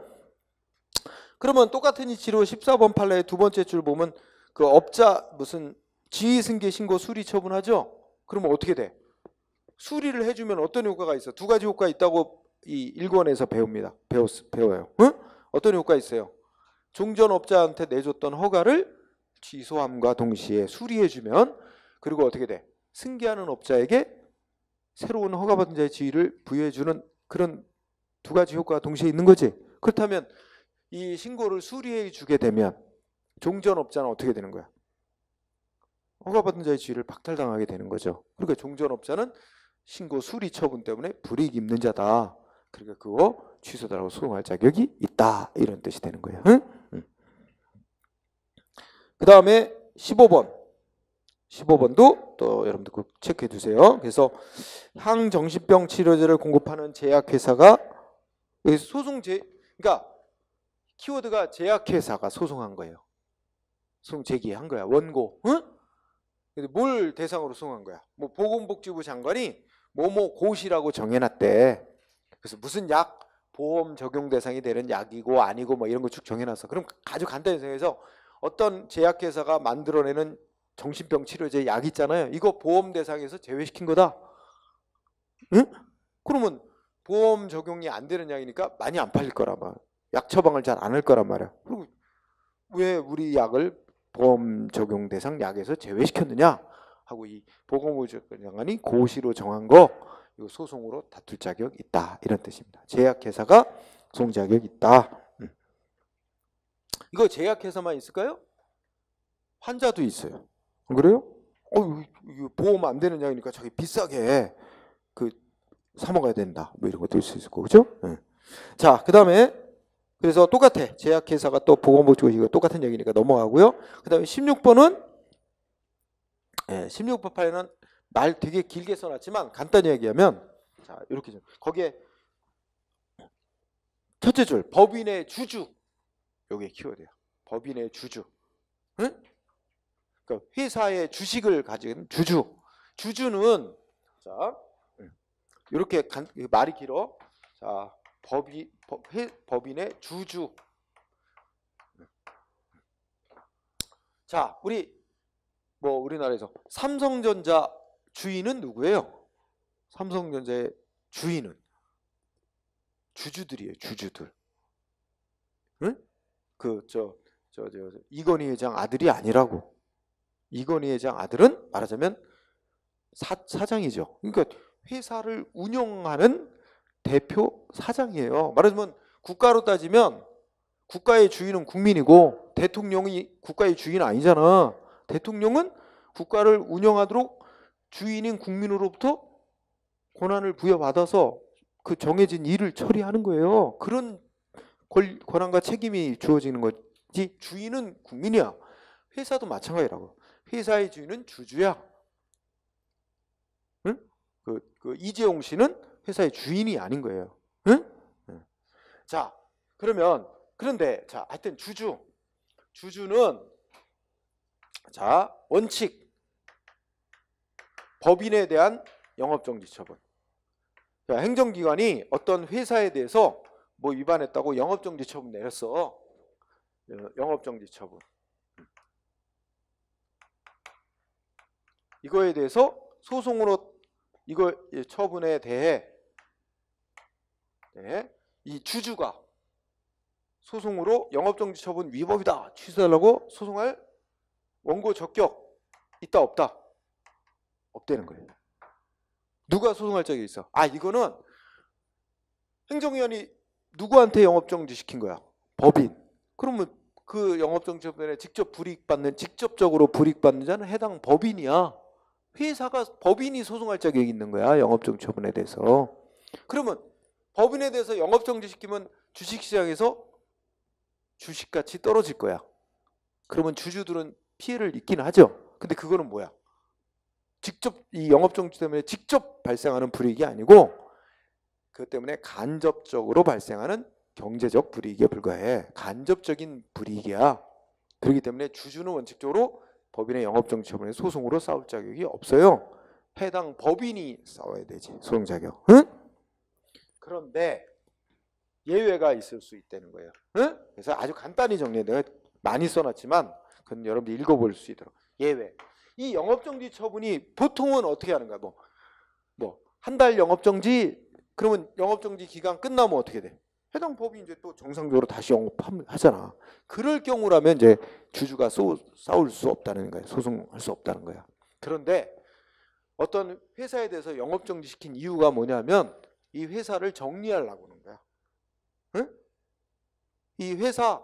그러면 똑같은 이치로 14번 판례의 두 번째 줄 보면 그 업자 무슨 지휘승계 신고 수리 처분하죠? 그러면 어떻게 돼? 수리를 해주면 어떤 효과가 있어? 두 가지 효과 가 있다고 이 일권에서 배웁니다. 배웠, 배워요. 응? 어떤 효과 있어요? 종전업자한테 내줬던 허가를 취소함과 동시에 수리해주면 그리고 어떻게 돼? 승계하는 업자에게 새로운 허가받은 자의 지위를 부여해주는 그런 두 가지 효과가 동시에 있는 거지. 그렇다면 이 신고를 수리해주게 되면 종전업자는 어떻게 되는 거야? 허가받은 자의 지위를 박탈당하게 되는 거죠. 그러니까 종전업자는 신고 수리 처분 때문에 불이익 입는 자다. 그러니까 그거 취소다라고 소송할 자격이 있다. 이런 뜻이 되는 거예요. 응? 응. 그 다음에 15번. 15번도 또 여러분들 꼭 체크해 두세요. 그래서 항정신병 치료제를 공급하는 제약회사가 소송 제 그러니까 키워드가 제약회사가 소송한 거예요. 소송 제기한 거야. 원고. 응? 근데 뭘 대상으로 소송한 거야? 뭐 보건복지부 장관이 뭐뭐 고시라고 정해놨대. 그래서 무슨 약 보험 적용 대상이 되는 약이고 아니고 뭐 이런 거 쭉 정해놨어. 그럼 아주 간단히 생각해서 어떤 제약회사가 만들어내는 정신병 치료제 약 있잖아요. 이거 보험 대상에서 제외시킨 거다. 응? 그러면 보험 적용이 안 되는 약이니까 많이 안 팔릴 거란 말이야. 약 처방을 잘 안 할 거란 말이야. 그리고 왜 우리 약을 보험 적용 대상 약에서 제외시켰느냐 하고 이 보건의료 장관이 고시로 정한 거이 소송으로 다툴 자격 있다 이런 뜻입니다. 제약회사가 소송 자격 있다. 음. 이거 제약회사만 있을까요? 환자도 있어요. 안 그래요? 어, 보험 안 되느냐 그니까저기 비싸게 그 사먹어야 된다. 뭐 이런 것도 있을 수 있을 거고 그죠? 네. 자, 그 다음에 그래서 똑같아. 제약회사가 또 보건복지부이고 똑같은 얘기니까 넘어가고요. 그 다음에 16번은 예, 16번 파에는 말 되게 길게 써놨지만 간단히 얘기하면 자 이렇게 좀 거기에 첫째 줄 법인의 주주 요게 키워드야 법인의 주주 응? 그러니까 회사의 주식을 가진 주주 주주는 자 이렇게 간, 말이 길어 자 법이 법, 회, 법인의 주주 자 우리 뭐 우리나라에서 삼성전자 주인은 누구예요? 삼성전자의 주인은 주주들이에요. 주주들. 응? 그저저저 저, 저, 저, 이건희 회장 아들이 아니라고. 이건희 회장 아들은 말하자면 사, 사장이죠. 그러니까 회사를 운영하는 대표 사장이에요. 말하자면 국가로 따지면 국가의 주인은 국민이고 대통령이 국가의 주인 아니잖아. 대통령은 국가를 운영하도록 주인인 국민으로부터 권한을 부여받아서 그 정해진 일을 처리하는 거예요. 그런 권, 한과 책임이 주어지는 거지 주인은 국민이야. 회사도 마찬가지라고. 회사의 주인은 주주야. 응? 그, 그 이재용 씨는 회사의 주인이 아닌 거예요. 응. 자, 그러면 그런데 자, 하여튼 주주 주주는 자, 원칙 법인에 대한 영업정지 처분. 자, 그러니까 행정기관이 어떤 회사에 대해서 뭐 위반했다고 영업정지 처분 내렸어. 영업정지 처분. 이거에 대해서 소송으로 이거 예, 처분에 대해 네, 이 주주가 소송으로 영업정지 처분 위법이다 취소하려고 소송할 원고 적격 있다 없다 없대는 거예요. 누가 소송할 적이 있어? 아 이거는 행정위원이 누구한테 영업정지 시킨 거야? 법인. 그러면 그 영업정지법인에 직접 불이익받는 직접적으로 불이익받는 자는 해당 법인이야. 회사가 법인이 소송할 자격이 있는 거야 영업정지처분에 대해서. 그러면 법인에 대해서 영업정지 시키면 주식시장에서 주식같이 떨어질 거야. 그러면 주주들은 피해를 입긴 하죠. 근데 그거는 뭐야? 직접 이 영업 정지 때문에 직접 발생하는 불이익이 아니고 그것 때문에 간접적으로 발생하는 경제적 불이익에 불과해. 간접적인 불이익이야. 그렇기 때문에 주주는 원칙적으로 법인의 영업정지 처분에 소송으로 싸울 자격이 없어요. 해당 법인이 싸워야 되지. 소송 자격. 응? 그런데 예외가 있을 수 있다는 거예요. 응? 그래서 아주 간단히 정리해 내가 많이 써놨지만 그건 여러분들 읽어볼 수 있도록 예외. 이 영업정지 처분이 보통은 어떻게 하는가 뭐뭐 한 달 영업정지 그러면 영업정지 기간 끝나면 어떻게 돼? 해당 법이 이제 또 정상적으로 다시 영업하잖아. 그럴 경우라면 이제 주주가 소, 싸울 수 없다는 거야. 소송할 수 없다는 거야. 그런데 어떤 회사에 대해서 영업정지 시킨 이유가 뭐냐면 이 회사를 정리하려고 하는 거야. 응? 이 회사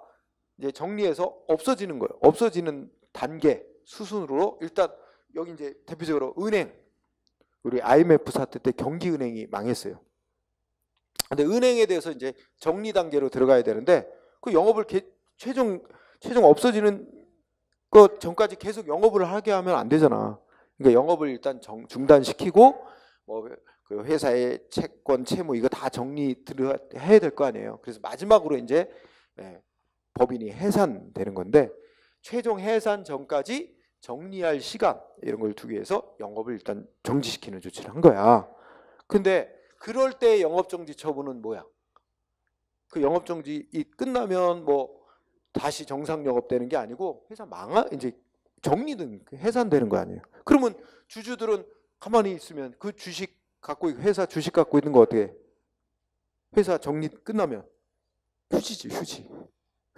이제 정리해서 없어지는 거예요. 없어지는 단계. 수순으로 일단 여기 이제 대표적으로 은행 우리 IMF 사태 때 경기은행이 망했어요. 근데 은행에 대해서 이제 정리 단계로 들어가야 되는데 그 영업을 개, 최종 최종 없어지는 그 전까지 계속 영업을 하게 하면 안 되잖아. 그러니까 영업을 일단 정, 중단시키고 뭐 그 회사의 채권 채무 이거 다 정리 들어 해야 될 거 아니에요. 그래서 마지막으로 이제 네, 법인이 해산되는 건데 최종 해산 전까지 정리할 시간 이런 걸 두기 위해서 영업을 일단 정지시키는 조치를 한 거야. 근데 그럴 때 영업정지 처분은 뭐야? 그 영업정지 끝나면 뭐 다시 정상 영업되는 게 아니고 회사 망하 이제 정리는 그 해산되는 거 아니에요. 그러면 주주들은 가만히 있으면 그 주식 갖고 회사 주식 갖고 있는 거 어떻게? 회사 정리 끝나면 휴지지 휴지.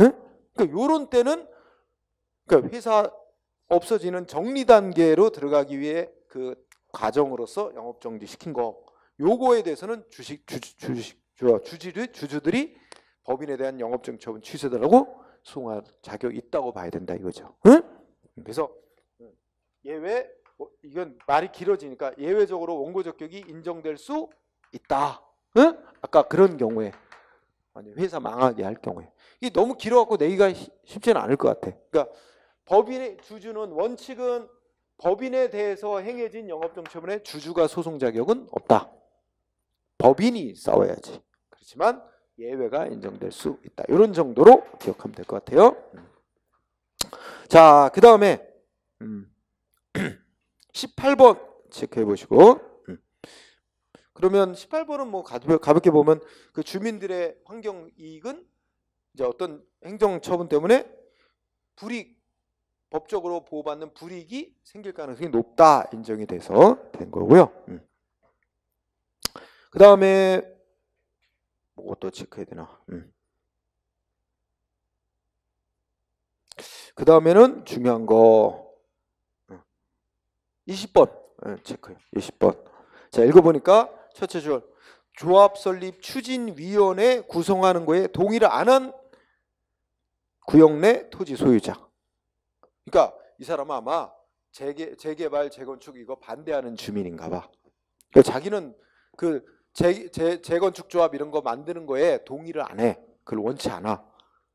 응? 그러니까 요런 때는 그러니까 회사 없어지는 정리 단계로 들어가기 위해 그 과정으로서 영업 정지 시킨 거. 요거에 대해서는 주식 주주 주식 주주들 주주들이 법인에 대한 영업 정지 처분 취소되라고 소송할 자격 있다고 봐야 된다 이거죠. 응? 음, 그래서 예외 어, 이건 말이 길어지니까 예외적으로 원고 적격이 인정될 수 있다. 응? 아까 그런 경우에 회사 망하게 할 경우에 이게 너무 길어갖고 내기가 쉽지는 않을 것 같아. 그러니까 법인의 주주는 원칙은 법인에 대해서 행해진 영업정처분에 주주가 소송 자격은 없다. 법인이 싸워야지. 그렇지만 예외가 인정될 수 있다. 이런 정도로 기억하면 될 것 같아요. 음. 자, 그 다음에 18번 체크해 보시고 음. 그러면 18번은 뭐 가볍게 보면 그 주민들의 환경 이익은 이제 어떤 행정 처분 때문에 불이익 법적으로 보호받는 불이익이 생길 가능성이 높다 인정이 돼서 된 거고요. 음. 그 다음에 뭐 또 체크해야 되나? 음. 그 다음에는 중요한 거 20번 음. 예, 체크해요. 20번 자 읽어보니까 첫째 줄 조합 설립 추진위원회 구성하는 거에 동의를 안 한 구역 내 토지 소유자 그러니까 이 사람은 아마 재개, 재개발 재건축 이거 반대하는 주민인가 봐. 그러니까 자기는 그 재, 재, 재건축 조합 이런 거 만드는 거에 동의를 안 해. 그걸 원치 않아.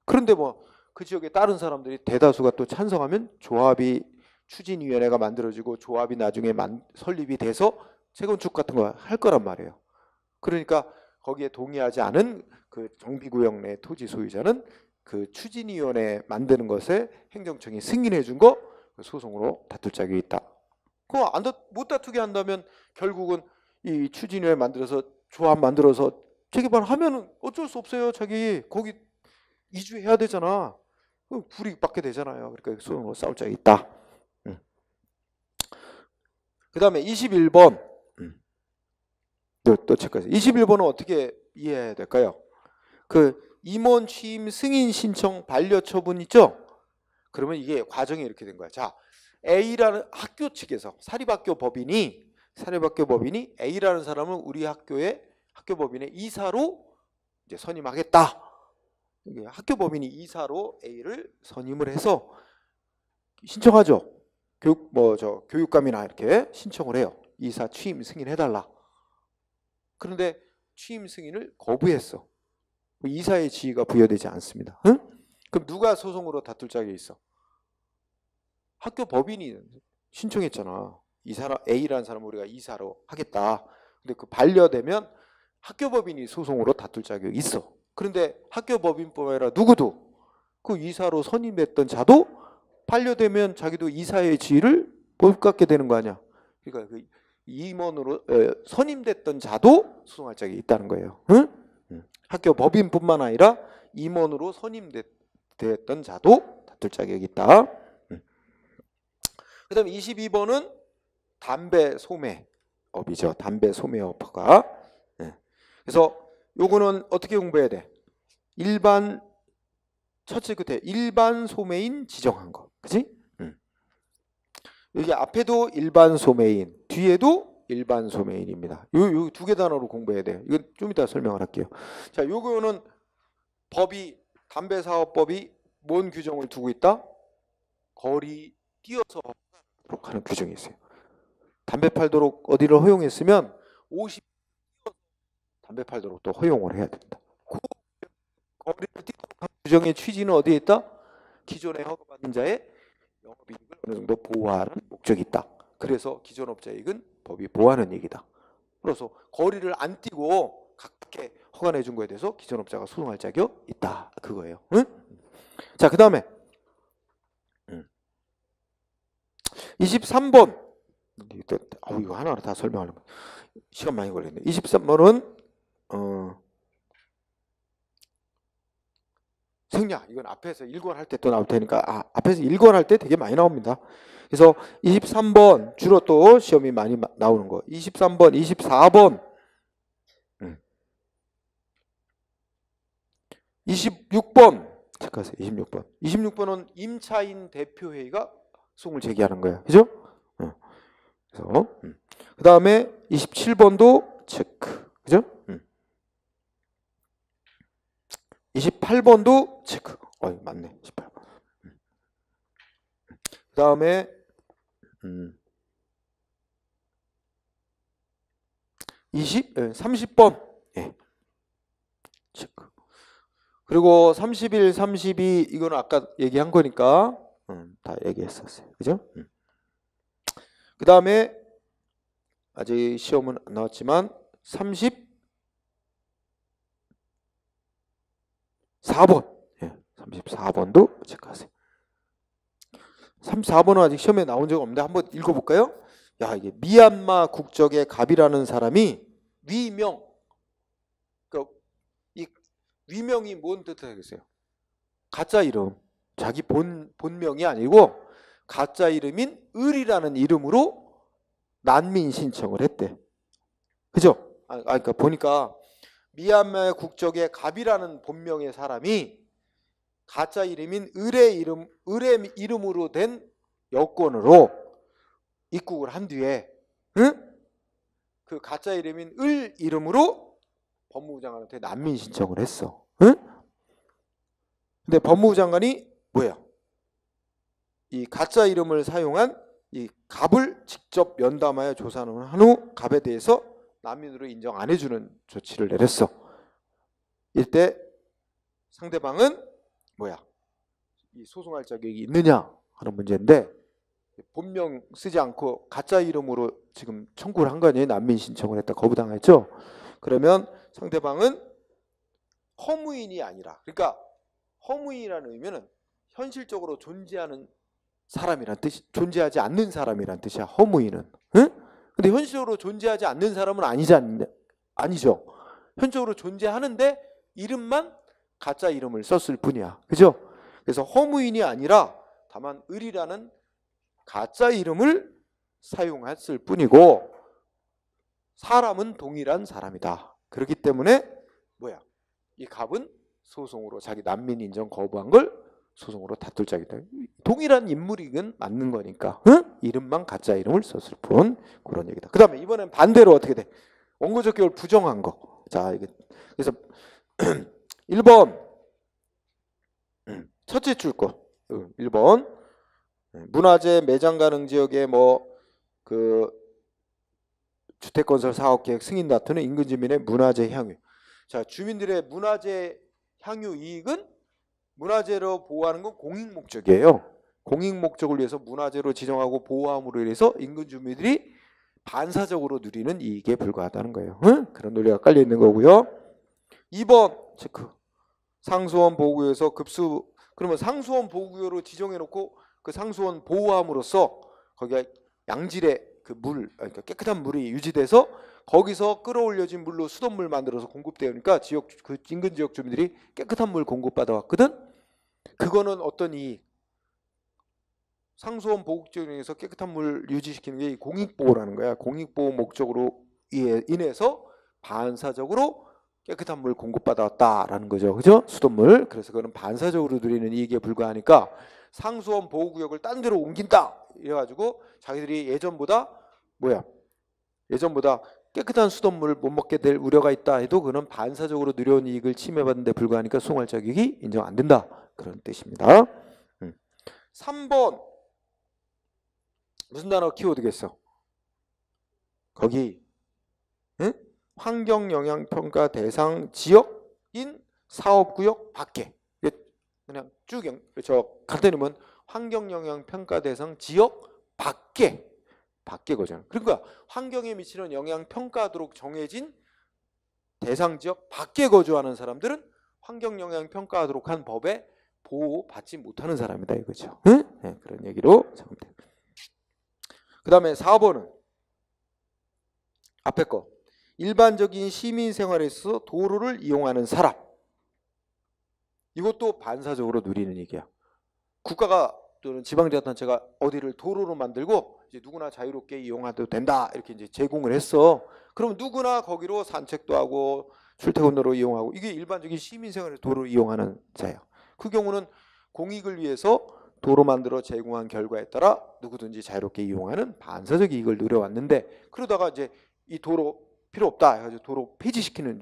그런데 뭐 그지역에 다른 사람들이 대다수가 또 찬성하면 조합이 추진위원회가 만들어지고 조합이 나중에 만, 설립이 돼서 재건축 같은 거 할 거란 말이에요. 그러니까 거기에 동의하지 않은 그 정비구역 내 토지 소유자는 그 추진위원회 만드는 것에 행정청이 승인해 준거 그 소송으로 다툴 자격이 있다. 그거 안, 못 다투게 한다면 결국은 이 추진위원회 만들어서 조합 만들어서 재개발 하면 어쩔 수 없어요. 자기 거기 이주해야 되잖아. 그 불이 익 받게 되잖아요. 그러니까 소송으로 싸울 자격이 있다. 음. 그 다음에 21번 음. 또, 또 체크해서 21번은 어떻게 이해해야 될까요? 그 임원 취임 승인 신청 반려 처분 이죠 그러면 이게 과정이 이렇게 된 거야. 자, A라는 학교 측에서 사립학교 법인이 사립학교 법인이 A라는 사람을 우리 학교의 학교 법인의 이사로 이제 선임하겠다. 학교 법인이 이사로 A를 선임을 해서 신청하죠. 교육 뭐저 교육감이나 이렇게 신청을 해요. 이사 취임 승인해달라. 그런데 취임 승인을 거부했어. 뭐 이사의 지위가 부여되지 않습니다. 응? 그럼 누가 소송으로 다툴 자격이 있어? 학교 법인이 신청했잖아. 이 사람 A라는 사람 우리가 이사로 하겠다. 근데 그 반려되면 학교 법인이 소송으로 다툴 자격이 있어. 그런데 학교 법인뿐 아니라 누구도 그 이사로 선임했던 자도 반려되면 자기도 이사의 지위를 못 갖게 되는 거 아니야. 그러니까 그 임원으로 선임됐던 자도 소송할 자격이 있다는 거예요. 응? 학교 법인뿐만 아니라 임원으로 선임됐던 자도 다툴 자격이 있다. 음. 그 다음에 22번은 담배 소매업이죠. 담배 소매업가. 네. 예. 그래서 요거는 어떻게 공부해야 돼? 일반 첫째 끝에 일반 소매인 지정한 거. 그지? 음. 여기 앞에도 일반 소매인, 뒤에도 일반 소매인입니다. 요요두개 단어로 공부해야 돼요. 이건 좀 이따 설명을 할게요. 자, 요거는 법이 담배 사업법이 뭔 규정을 두고 있다? 거리 뛰어서 하는 규정이 있어요. 담배 팔도록 어디를 허용했으면 50 담배 팔도록 또 허용을 해야 된다. 거리를 뛰도록 규정의 취지는 어디에 있다? 기존에 허가받는 자의 영업이익을 어느 정도 보호하는 목적이 있다. 그래서 기존 업자익은 법이 뭐하는 얘기다. 그래서 거리를 안 띄고 각각 허가내 준 거에 대해서 기존업자가 소송할 자격 있다. 그거예요. 응? 자, 그 다음에 23번 음. 어, 이거 하나하나 다 설명하려면 시간 많이 걸리네. 23번은 어 성량 이건 앞에서 일권할 때 또 나올 테니까 아, 앞에서 일권할 때 되게 많이 나옵니다. 그래서 23번 주로 또 시험이 많이 나오는 거. 23번, 24번, 26번 체크하세요. 26번. 26번은 임차인 대표회의가 소송을 제기하는 거예요 그죠? 어. 그래서 음. 그 다음에 27번도 체크. 그죠? 18번도 체크. 어 맞네. 18번. 그 다음에, 음, 20, 30번. 음. 예, 예. 체크. 그리고 31, 32, 이건 아까 얘기한 거니까, 음, 다 얘기했었어요. 그죠? 음. 그 다음에, 아직 시험은 안 나왔지만, 30, 34번. 예, 34번도 체크하세요. 34번은 아직 시험에 나온 적 없는데 한번 읽어볼까요? 야, 이게 미얀마 국적의 갑이라는 사람이 위명. 그러니까 이 위명이 뭔 뜻하겠어요? 가짜 이름. 자기 본, 본명이 아니고 가짜 이름인 을이라는 이름으로 난민 신청을 했대. 그죠? 아, 아 그러니까 보니까 미얀마의 국적의 갑이라는 본명의 사람이 가짜 이름인 을의 이름 을의 이름으로 된 여권으로 입국을 한 뒤에 응? 그 가짜 이름인 을 이름으로 법무부 장관한테 난민 신청을 했어. 응? 근데 법무부 장관이 뭐야? 이 가짜 이름을 사용한 이 갑을 직접 면담하여 조사를 한후 갑에 대해서 난민으로 인정 안 해주는 조치를 내렸어. 이때 상대방은 뭐야? 이 소송할 자격이 있느냐 하는 문제인데 본명 쓰지 않고 가짜 이름으로 지금 청구를 한 거 아니에요? 난민 신청을 했다 거부당했죠? 그러면 상대방은 허무인이 아니라 그러니까 허무인이라는 의미는 현실적으로 존재하는 사람이란 뜻이 존재하지 않는 사람이란 뜻이야. 허무인은. 응? 근데 현실적으로 존재하지 않는 사람은 아니지 않냐? 아니죠. 현실적으로 존재하는데 이름만 가짜 이름을 썼을 뿐이야. 그죠? 그래서 허무인이 아니라 다만 을이라는 가짜 이름을 사용했을 뿐이고 사람은 동일한 사람이다. 그렇기 때문에 뭐야? 이 갑은 소송으로 자기 난민 인정 거부한 걸 소송으로 다툴 자이다 동일한 인물이건 맞는 거니까 응? 이름만 가짜 이름을 썼을 뿐 그런 얘기다. 그 다음에 이번엔 반대로 어떻게 돼? 원고적 결을 부정한 거. 자 이게 그래서 1번 *clears throat* *clears throat* 첫째 출고 1번 문화재 매장 가능 지역에 뭐그 주택건설 사업계획 승인 다투는 인근 주민의 문화재 향유. 자 주민들의 문화재 향유 이익은 문화재로 보호하는 건 공익 목적이에요. 공익 목적을 위해서 문화재로 지정하고 보호함으로 인해서 인근 주민들이 반사적으로 누리는 이익에 불과하다는 거예요. 응? 그런 논리가 깔려 있는 거고요. 2번 체크. 상수원 보호구에서 급수 그러면 상수원 보호구로 지정해 놓고 그 상수원 보호함으로써 거기가 양질의 그 물, 그러니까 깨끗한 물이 유지돼서 거기서 끌어올려진 물로 수돗물 만들어서 공급되니까 지역 그 인근 지역 주민들이 깨끗한 물 공급받아 왔거든. 그거는 어떤 이익? 상수원 보급지역에서 깨끗한 물 유지시키는 게 공익보호라는 거야. 공익보호 목적으로 인해서 반사적으로 깨끗한 물 공급받았다라는 거죠. 그죠? 수돗물. 그래서 그거는 반사적으로 드리는 이익에 불과하니까 상수원 보호구역을 딴 데로 옮긴다. 이래가지고 자기들이 예전보다 뭐야? 예전보다 깨끗한 수돗물을 못 먹게 될 우려가 있다 해도 그는 반사적으로 누려온 이익을 침해받는 데 불과하니까 송용할 자격이 인정 안 된다. 그런 뜻입니다. 3번 음. 무슨 단어 키워드겠어? 거기 응? 환경 영향 평가 대상 지역인 사업구역 밖에 그냥 쭉저 간단히면 환경 영향 평가 대상 지역 밖에 밖에 거잖아요 그러니까 환경에 미치는 영향 평가하도록 정해진 대상 지역 밖에 거주하는 사람들은 환경 영향 평가하도록 한 법에 보호받지 못하는 사람이다 이거죠. 네? 네, 그런 얘기로 잡니다. 그 다음에 4번은 앞에 거 일반적인 시민 생활에서 도로를 이용하는 사람 이것도 반사적으로 누리는 얘기야. 국가가 또는 지방자치단체가 어디를 도로로 만들고 이제 누구나 자유롭게 이용해도 된다 이렇게 이제 제공을 했어. 그럼 누구나 거기로 산책도 하고 출퇴근도로 이용하고 이게 일반적인 시민생활의 도로를 이용하는 자예요. 그 경우는 공익을 위해서 도로 만들어 제공한 결과에 따라 누구든지 자유롭게 이용하는 반사적 이익을 누려왔는데 그러다가 이제 이 도로 필요 없다 해가지고 도로 폐지시키는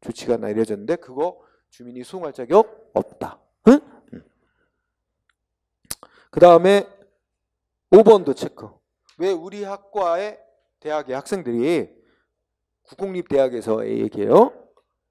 조치가 내려졌는데 그거 주민이 수용할 자격 없다. 응. 그 다음에 5번도 체크. 왜 우리 학과의 대학의 학생들이 국공립 대학에서 얘기해요?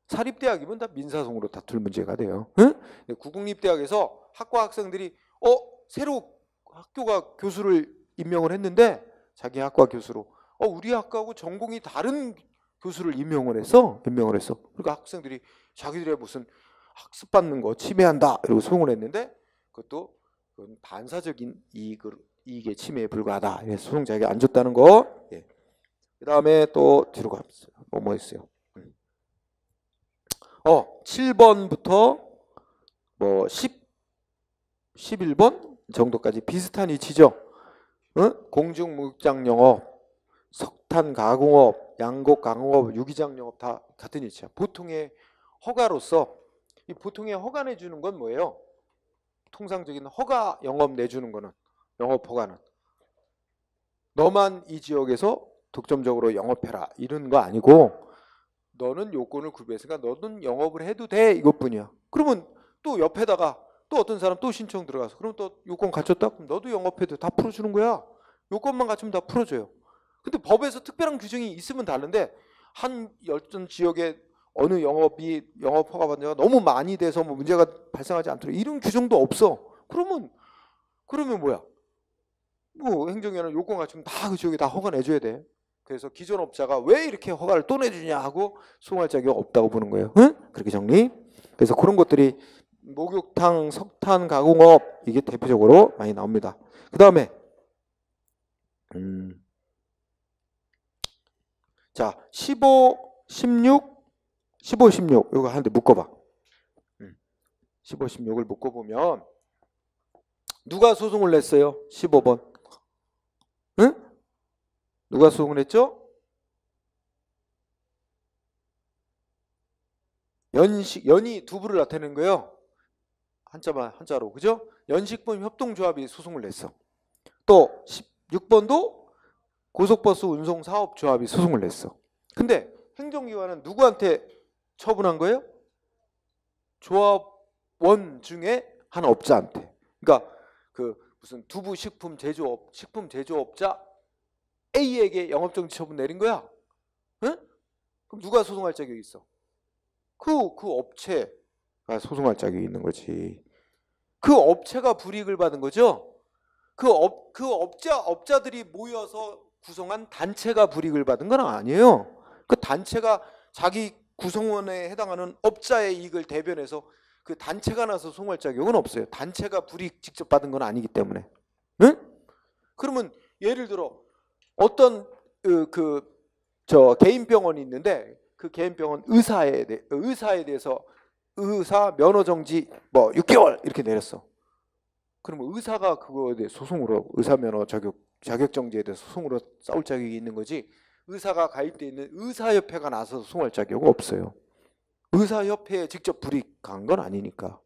사립대학이면 다 민사성으로 다툴 문제가 돼요. 응? 국공립 대학에서 학과 학생들이 어 새로 학교가 교수를 임명을 했는데 자기 학과 교수로 어 우리 학과하고 전공이 다른 교수를 임명을 해서 임명을 했어. 그러니까 학생들이 자기들의 무슨 학습 받는 거 침해한다 이러고 소송을 했는데 그것도 반사적인 이익을 이익의 침해에 불과하다. 예, 소송자에게 안 줬다는 거. 예. 그 다음에 또 뒤로 갑시다. 뭐, 뭐 했어요? 음. 어, 7번부터 뭐 10, 11번 정도까지 비슷한 위치죠. 어? 공중무장 영업, 석탄 가공업, 양곡 강업, 유기장 영업 다 같은 위치야. 보통의 허가로서 이 보통의 허가 내주는 건 뭐예요? 통상적인 허가 영업 내주는 거는 영업 허가는 너만 이 지역에서 독점적으로 영업해라 이런 거 아니고 너는 요건을 구비했으니까 너는 영업을 해도 돼 이것뿐이야. 그러면 또 옆에다가 또 어떤 사람 또 신청 들어가서 그럼 또 요건 갖췄다 그럼 너도 영업해도 다 풀어주는 거야. 요건만 갖추면 다 풀어줘요. 근데 법에서 특별한 규정이 있으면 다른데 한 열전 지역에 어느 영업이 영업 허가 받는 자가 너무 많이 돼서 뭐 문제가 발생하지 않도록 이런 규정도 없어. 그러면 그러면 뭐야? 뭐 행정위원은 요건 갖추면 다그 지역에 다 허가 내줘야 돼. 그래서 기존 업자가 왜 이렇게 허가를 또 내주냐 하고 소송할 자격 없다고 보는 거예요. 응? 그렇게 정리. 그래서 그런 것들이 목욕탕, 석탄 가공업 이게 대표적으로 많이 나옵니다. 그 다음에 음. 자 15, 16, 15, 16 이거 하는데 묶어봐. 15, 음, 16을 묶어보면 누가 소송을 냈어요? 15번. 응? 누가 수긍을 했죠 연식 연이 두부를 나타내는 거예요. 한자만 한자로 그죠? 연식범 협동조합이 소송을 냈어. 또 16번도 고속버스 운송사업조합이 소송을 냈어. 근데 행정기관은 누구한테 처분한 거예요? 조합원 중에 한 업자한테. 그러니까 그 무슨 두부 식품 제조업 식품 제조업자 A에게 영업정지 처분 내린 거야. 응? 그럼 누가 소송할 자격이 있어? 그그 그 업체가 소송할 자격이 있는 거지. 그 업체가 불이익을 받은 거죠. 그업그 그 업자 업자들이 모여서 구성한 단체가 불이익을 받은 건 아니에요. 그 단체가 자기 구성원에 해당하는 업자의 이익을 대변해서 그 단체가 나서 송할 자격은 없어요. 단체가 불이익 직접 받은 건 아니기 때문에. 응? 그러면 예를 들어 어떤 그저 개인 병원이 있는데 그 개인 병원 의사에 대, 의사에 대해서 의사 면허 정지 뭐 6개월 이렇게 내렸어. 그러면 의사가 그거에 대해 소송으로 의사 면허 자격 자격 정지에 대해 소송으로 싸울 자격이 있는 거지. 의사가 가입돼 있는 의사협회가 나서서 소송할 자격은 없어요. 의사협회에 직접 불이 간건 아니니까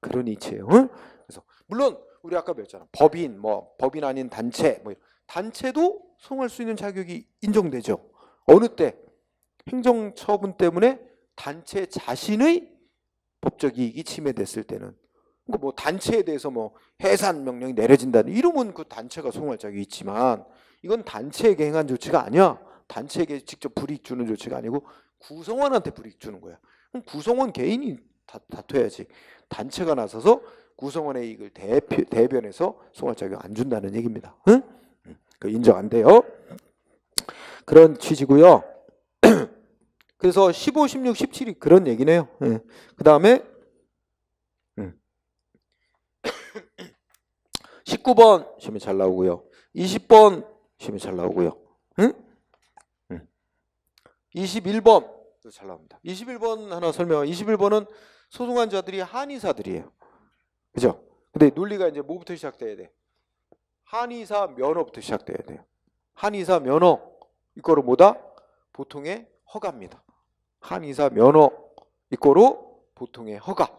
그런 이치예요. 응? 그래서 물론 우리 아까 배웠잖아. 법인 뭐 법인 아닌 단체 뭐 단체도 송할수 있는 자격이 인정되죠. 어느 때 행정처분 때문에 단체 자신의 법적 이익이 침해됐을 때는 그뭐 그러니까 단체에 대해서 뭐 해산 명령이 내려진다는 이름은그 단체가 송할 자격이 있지만 이건 단체에게 행한 조치가 아니야. 단체에게 직접 불이익 주는 조치가 아니고 구성원한테 불이익 주는 거야. 구성원 개인이 다, 다퉈야지 단체가 나서서 구성원의 이익을 대표, 대변해서 송환자격안 준다는 얘기입니다. 응? 그 인정 안 돼요. 그런 취지고요. *clears throat* 그래서 15, 16, 17이 그런 얘기네요. 예. 응. 그 다음에 19번 시험에 잘 나오고요. 20번 시험에 잘 나오고요. 응? 21번 잘 나옵니다. 21번 하나 설명. 21번은 소송한 자들이 한의사들이에요. 그죠? 근데 논리가 이제 뭐부터 시작돼야 돼? 한의사 면허부터 시작돼야 돼요. 한의사 면허 이거로 뭐다? 보통의 허가입니다. 한의사 면허 이거로 보통의 허가.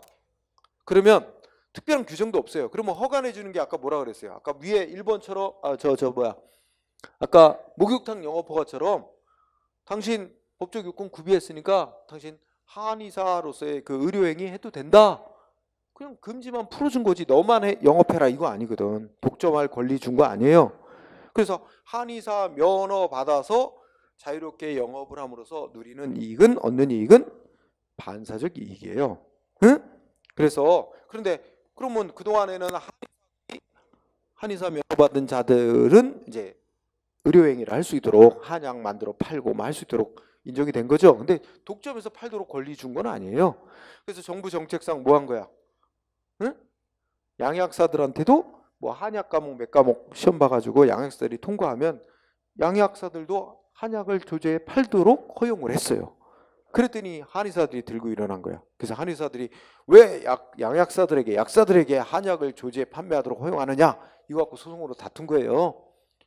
그러면 특별한 규정도 없어요. 그러면 허가내 주는 게 아까 뭐라 그랬어요? 아까 위에 1번처럼 아 저저 저 뭐야? 아까 목욕탕 영업허가처럼 당신 법적 요건 구비했으니까 당신 한의사로서의 그 의료행위 해도 된다. 그냥 금지만 풀어준 거지 너만 해, 영업해라 이거 아니거든. 독점할 권리 준 거 아니에요. 그래서 한의사 면허 받아서 자유롭게 영업을 함으로써 누리는 이익은 얻는 이익은 반사적 이익이에요. 응? 그래서 그런데 그러면 그 동안에는 한의사 면허 받은 자들은 이제 의료행위를 할 수 있도록 한약 만들어 팔고 뭐 할수 있도록 인정이 된 거죠. 근데 독점해서 팔도록 권리 준 건 아니에요. 그래서 정부 정책상 뭐 한 거야? 응? 양약사들한테도 뭐 한약 과목 몇 과목 시험 봐가지고 양약사들이 통과하면 양약사들도 한약을 조제에 팔도록 허용을 했어요. 그랬더니 한의사들이 들고 일어난 거야. 그래서 한의사들이 왜 약, 양약사들에게 약사들에게 한약을 조제에 판매하도록 허용하느냐 이거 갖고 소송으로 다툰 거예요.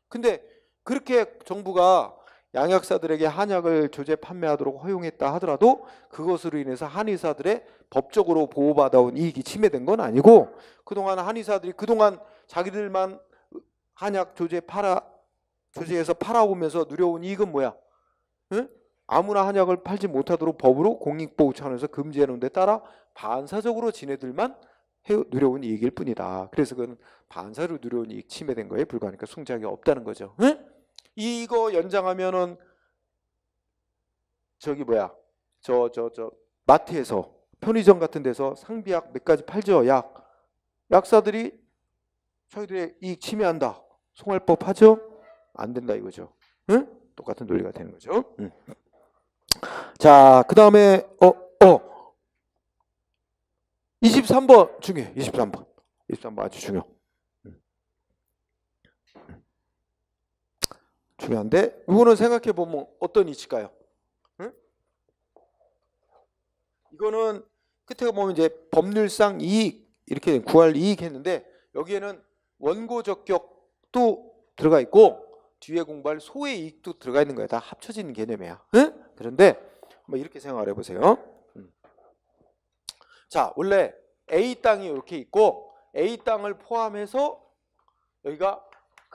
근데 그렇게 정부가 양약사들에게 한약을 조제 판매하도록 허용했다 하더라도 그것으로 인해서 한의사들의 법적으로 보호받아온 이익이 침해된 건 아니고 그동안 한의사들이 그동안 자기들만 한약 조제 팔아 조제해서 팔아오면서 누려온 이익은 뭐야? 응? 아무나 한약을 팔지 못하도록 법으로 공익보호 차원에서 금지하는데 따라 반사적으로 지네들만 누려온 이익일 뿐이다. 그래서 그건 반사로 누려온 이익 침해된 거에 불과하니까 숭자하기 없다는 거죠. 응? 이거 연장하면은 저기 뭐야 저 저, 저 마트에서 편의점 같은 데서 상비약 몇 가지 팔죠 약 약사들이 저희들의 이익 침해한다 송할법 하죠 안 된다 이거죠 응? 똑같은 논리가 되는 거죠 응. 자그 다음에 어 어. 23번 중에 23번 23번 아주 중요 중요한데 이거는 생각해 보면 어떤 위치일까요? 응? 이거는 끝에 보면 이제 법률상 이익 이렇게 구할 이익 했는데 여기에는 원고 적격도 들어가 있고 뒤에 공부할 소외 이익도 들어가 있는 거예요. 다 합쳐지는 개념이야. 응? 그런데 한번 이렇게 생각을 해보세요. 음. 자, 원래 A 땅이 이렇게 있고 A 땅을 포함해서 여기가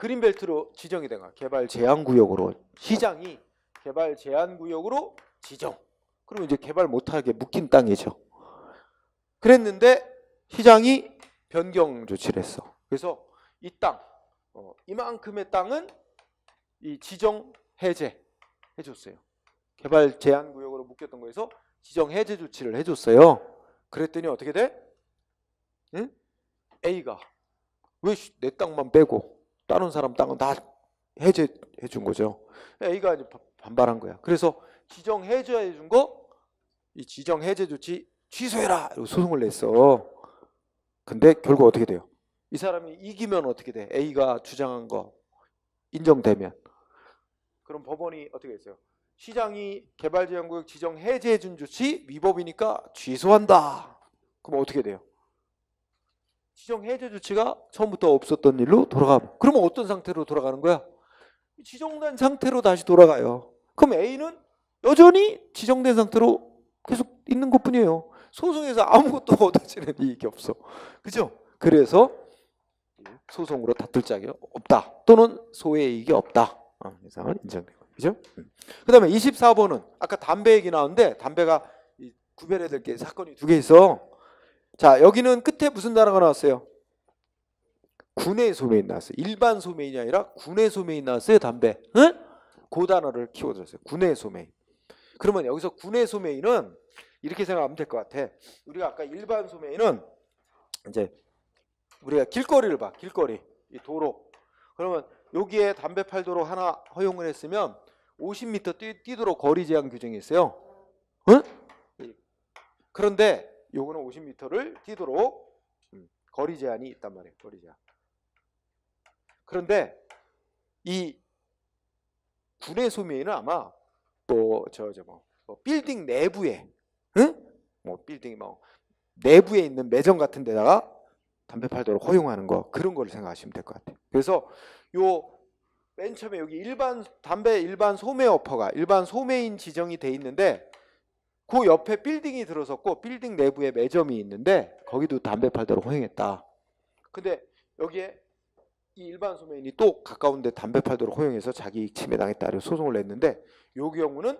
그린벨트로 지정이 된거 개발 제한 구역으로 시장이 개발 제한 구역으로 지정. 그러면 이제 개발 못하게 묶인 땅이죠. 그랬는데 시장이 변경 조치를 했어. 그래서 이 땅, 어, 이만큼의 땅은 이 지정 해제 해줬어요. 개발 제한 구역으로 묶였던 거에서 지정 해제 조치를 해줬어요. 그랬더니 어떻게 돼? 응? A가 왜 내 땅만 빼고 다른 사람 땅은 다 해제해 준 거죠. A가 이제 반발한 거야. 그래서 지정 해제해 준 거, 이 지정 해제 조치 취소해라! 이러고 소송을 냈어. 근데 결국 어떻게 돼요? 이 사람이 이기면 어떻게 돼? A가 주장한 거 인정되면. 그럼 법원이 어떻게 했어요? 시장이 개발지원구역 지정 해제해 준 조치 위법이니까 취소한다. 그럼 어떻게 돼요? 지정 해제 조치가 처음부터 없었던 일로 돌아가. 그러면 어떤 상태로 돌아가는 거야? 지정된 상태로 다시 돌아가요. 그럼 A는 여전히 지정된 상태로 계속 있는 것 뿐이에요. 소송에서 아무것도 *laughs* 얻어지는 이익이 없어. 그죠? 그래서 소송으로 다툴 자격이 없다. 또는 소외 이익이 없다. 어, 이상은 인정되고. 그죠? 음. 그 다음에 24번은 아까 담배 얘기 나왔는데 담배가 구별해야 될 게 사건이 두 개 있어. 자 여기는 끝에 무슨 단어가 나왔어요? 군의 소매인 나왔어요. 일반 소매인이 아니라 군의 소매인 나왔어요. 담배. 응? 그 단어를 키워드렸어요. 군의 소매인. 그러면 여기서 군의 소매인은 이렇게 생각하면 될 것 같아. 우리가 아까 일반 소매인은 이제 우리가 길거리를 봐. 길거리. 이 도로. 그러면 여기에 담배 팔도록 하나 허용을 했으면 50m 뛰, 뛰도록 거리 제한 규정이 있어요. 응? 그런데 요거는 50m를 뛰도록 음, 거리 제한이 있단 말이에요. 거리 제한. 그런데 이 군의 소매인은 아마 또저 저뭐 뭐 빌딩 내부에 응? 뭐 빌딩 뭐 내부에 있는 매점 같은 데다가 담배 팔도록 허용하는 거 그런 거를 생각하시면 될 것 같아요. 그래서 요맨 처음에 여기 일반 담배 일반 소매 어퍼가 일반 소매인 지정이 돼 있는데 그 옆에 빌딩이 들어섰고 빌딩 내부에 매점이 있는데 거기도 담배 팔도록 허용했다. 근데 여기에 이 일반 소매인이 또 가까운데 담배 팔도록 허용해서 자기 익 침해당했다. 이 소송을 냈는데 요 경우는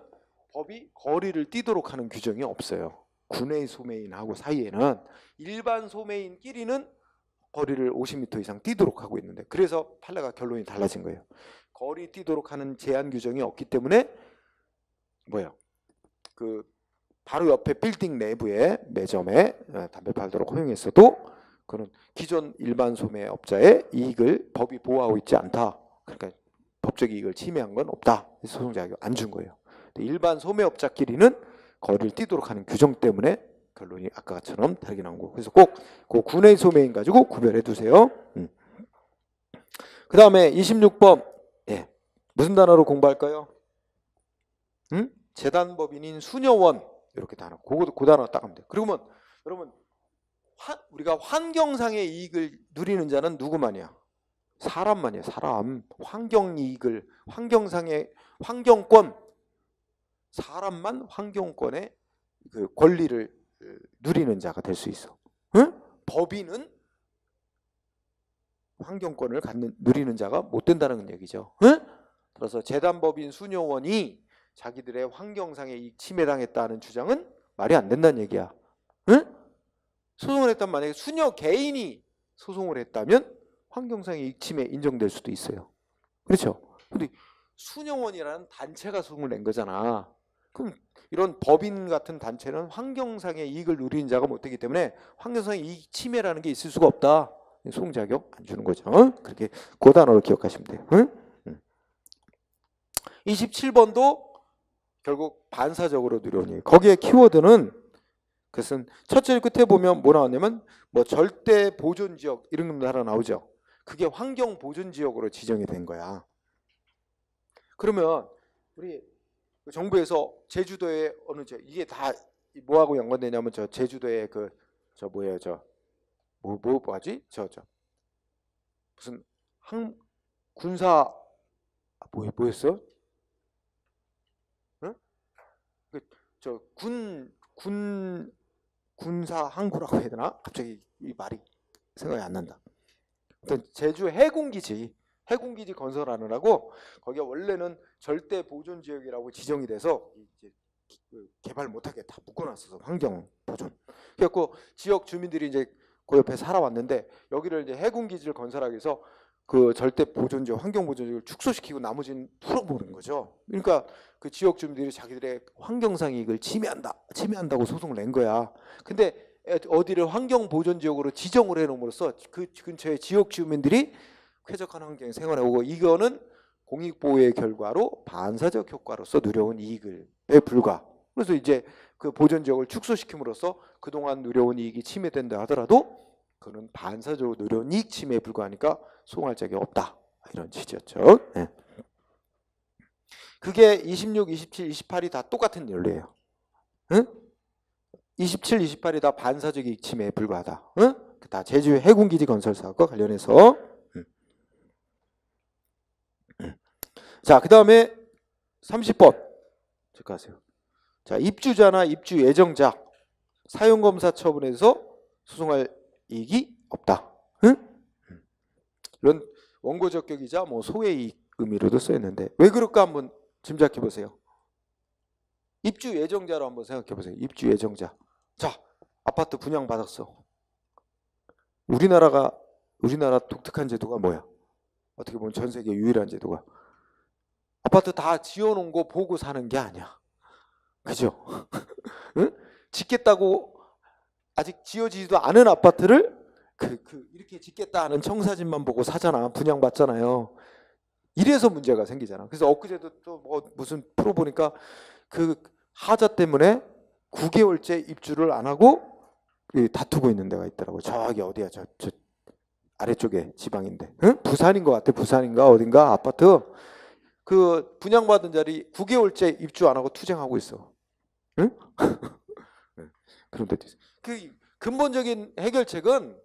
법이 거리를 뛰도록 하는 규정이 없어요. 군의 소매인하고 사이에는 일반 소매인끼리는 거리를 50m 이상 뛰도록 하고 있는데 그래서 판례가 결론이 달라진 거예요. 거리 뛰도록 하는 제한 규정이 없기 때문에 뭐예요? 그 바로 옆에 빌딩 내부의 매점에 어, 담배 팔도록 허용했어도 그런 기존 일반 소매업자의 이익을 법이 보호하고 있지 않다. 그러니까 법적 이익을 침해한 건 없다. 소송자격게안 준 거예요. 일반 소매업자끼리는 거리를 뛰도록 하는 규정 때문에 결론이 아까처럼 다르게 나온 거. 그래서 꼭 그 군의 소매인 가지고 구별해 두세요. 음. 그 다음에 26번 예. 무슨 단어로 공부할까요? 음? 재단법인인 수녀원 이렇게 단어. 그거 그 단어 딱 하면 돼. 그러면 여러분 화, 우리가 환경상의 이익을 누리는 자는 누구만이야? 사람만이야. 사람. 환경 이익을 환경상의 환경권 사람만 환경권의 그 권리를 그, 누리는 자가 될 수 있어. 응? 법인은 환경권을 갖는 누리는 자가 못 된다는 얘기죠. 응? 그래서 재단법인 수녀원이 자기들의 환경상에 침해당했다는 주장은 말이 안 된다는 얘기야. 응? 소송을 했단 만약에 수녀 개인이 소송을 했다면 환경상의 익침에 인정될 수도 있어요. 그렇죠? 근데 수녀원이라는 단체가 소송을 낸 거잖아. 그럼 이런 법인 같은 단체는 환경상의 이익을 누리는 자가 못되기 때문에 환경상의 이익 침해라는 게 있을 수가 없다. 소송 자격 안 주는 거죠. 어? 그렇게 고 그 단어를 기억하시면 돼요. 응? 27번도 결국 반사적으로 두려오니 거기에 키워드는 그것은 첫째 끝에 보면 뭐 나왔냐면 뭐 절대 보존 지역 이런 게 하나 나오죠. 그게 환경 보존 지역으로 지정이 된 거야. 그러면 우리 그 정부에서 제주도에 어느 저 이게 다 뭐하고 연관되냐면 저제주도에그저 뭐예요 저뭐뭐 뭐, 뭐지 저 저 무슨 항 군사 아, 뭐 뭐였어요 저군군 군사 항구라고 해야 되나? 갑자기 이 말이 생각이 안 난다. 어떤 제주 해군기지 해군기지 건설하느라고 거기가 원래는 절대 보존 지역이라고 지정이 돼서 이제 그 개발 못하게 다 묶어놨어서 환경 보존. 그래갖고 지역 주민들이 이제 그 옆에 살아왔는데 여기를 이제 해군기지를 건설하기 위해서 그 절대 보존지 환경 보존지역을 축소시키고 나머지는 풀어보는 거죠. 그러니까 그 지역 주민들이 자기들의 환경상 이익을 침해한다, 침해한다고 소송을 낸 거야. 근데 어디를 환경 보존 지역으로 지정을 해놓음으로써 그 근처의 지역 주민들이 쾌적한 환경에 생활하고 이거는 공익 보호의 결과로 반사적 효과로서 누려온 이익을 에 불과. 그래서 이제 그 보존 지역을 축소시킴으로써 그동안 누려온 이익이 침해된다 하더라도 그는 반사적으로 노련이 침해에 불과하니까 소송할 적이 없다. 이런 취지였죠. 네. 그게 26, 27, 28이 다 똑같은 논리예요. 응? 27, 28이 다 반사적 익침에 불과하다. 응? 그 다 제주 해군기지 건설 사업과 관련해서. 자, 그 다음에 30번. 체크하세요. 자, 입주자나 입주 예정자 사용검사 처분에서 소송할 이익이 없다. 응? 이런 원고 적격이자 뭐 소외 이익 의미로도 써있는데왜 그럴까 한번 짐작해 보세요. 입주 예정자로 한번 생각해 보세요. 입주 예정자. 자, 아파트 분양 받았어. 우리나라가 우리나라 독특한 제도가 뭐야? 어떻게 보면 전 세계 유일한 제도가 아파트 다 지어놓은 거 보고 사는 게 아니야. 그죠? *laughs* 응? 짓겠다고 아직 지어지지도 않은 아파트를 그, 그 이렇게 짓겠다 하는 청사진만 보고 사잖아 분양받잖아요. 이래서 문제가 생기잖아. 그래서 엊그제도 또 뭐 무슨 프로 보니까 그 하자 때문에 9개월째 입주를 안 하고 다투고 있는 데가 있더라고. 저기 어디야? 저, 저 아래쪽에 지방인데. 응? 부산인 것 같아. 부산인가 어딘가 아파트. 그 분양받은 자리 9개월째 입주 안 하고 투쟁하고 있어. 응? *laughs* 네. 그런 데도 있어. 그 근본적인 해결책은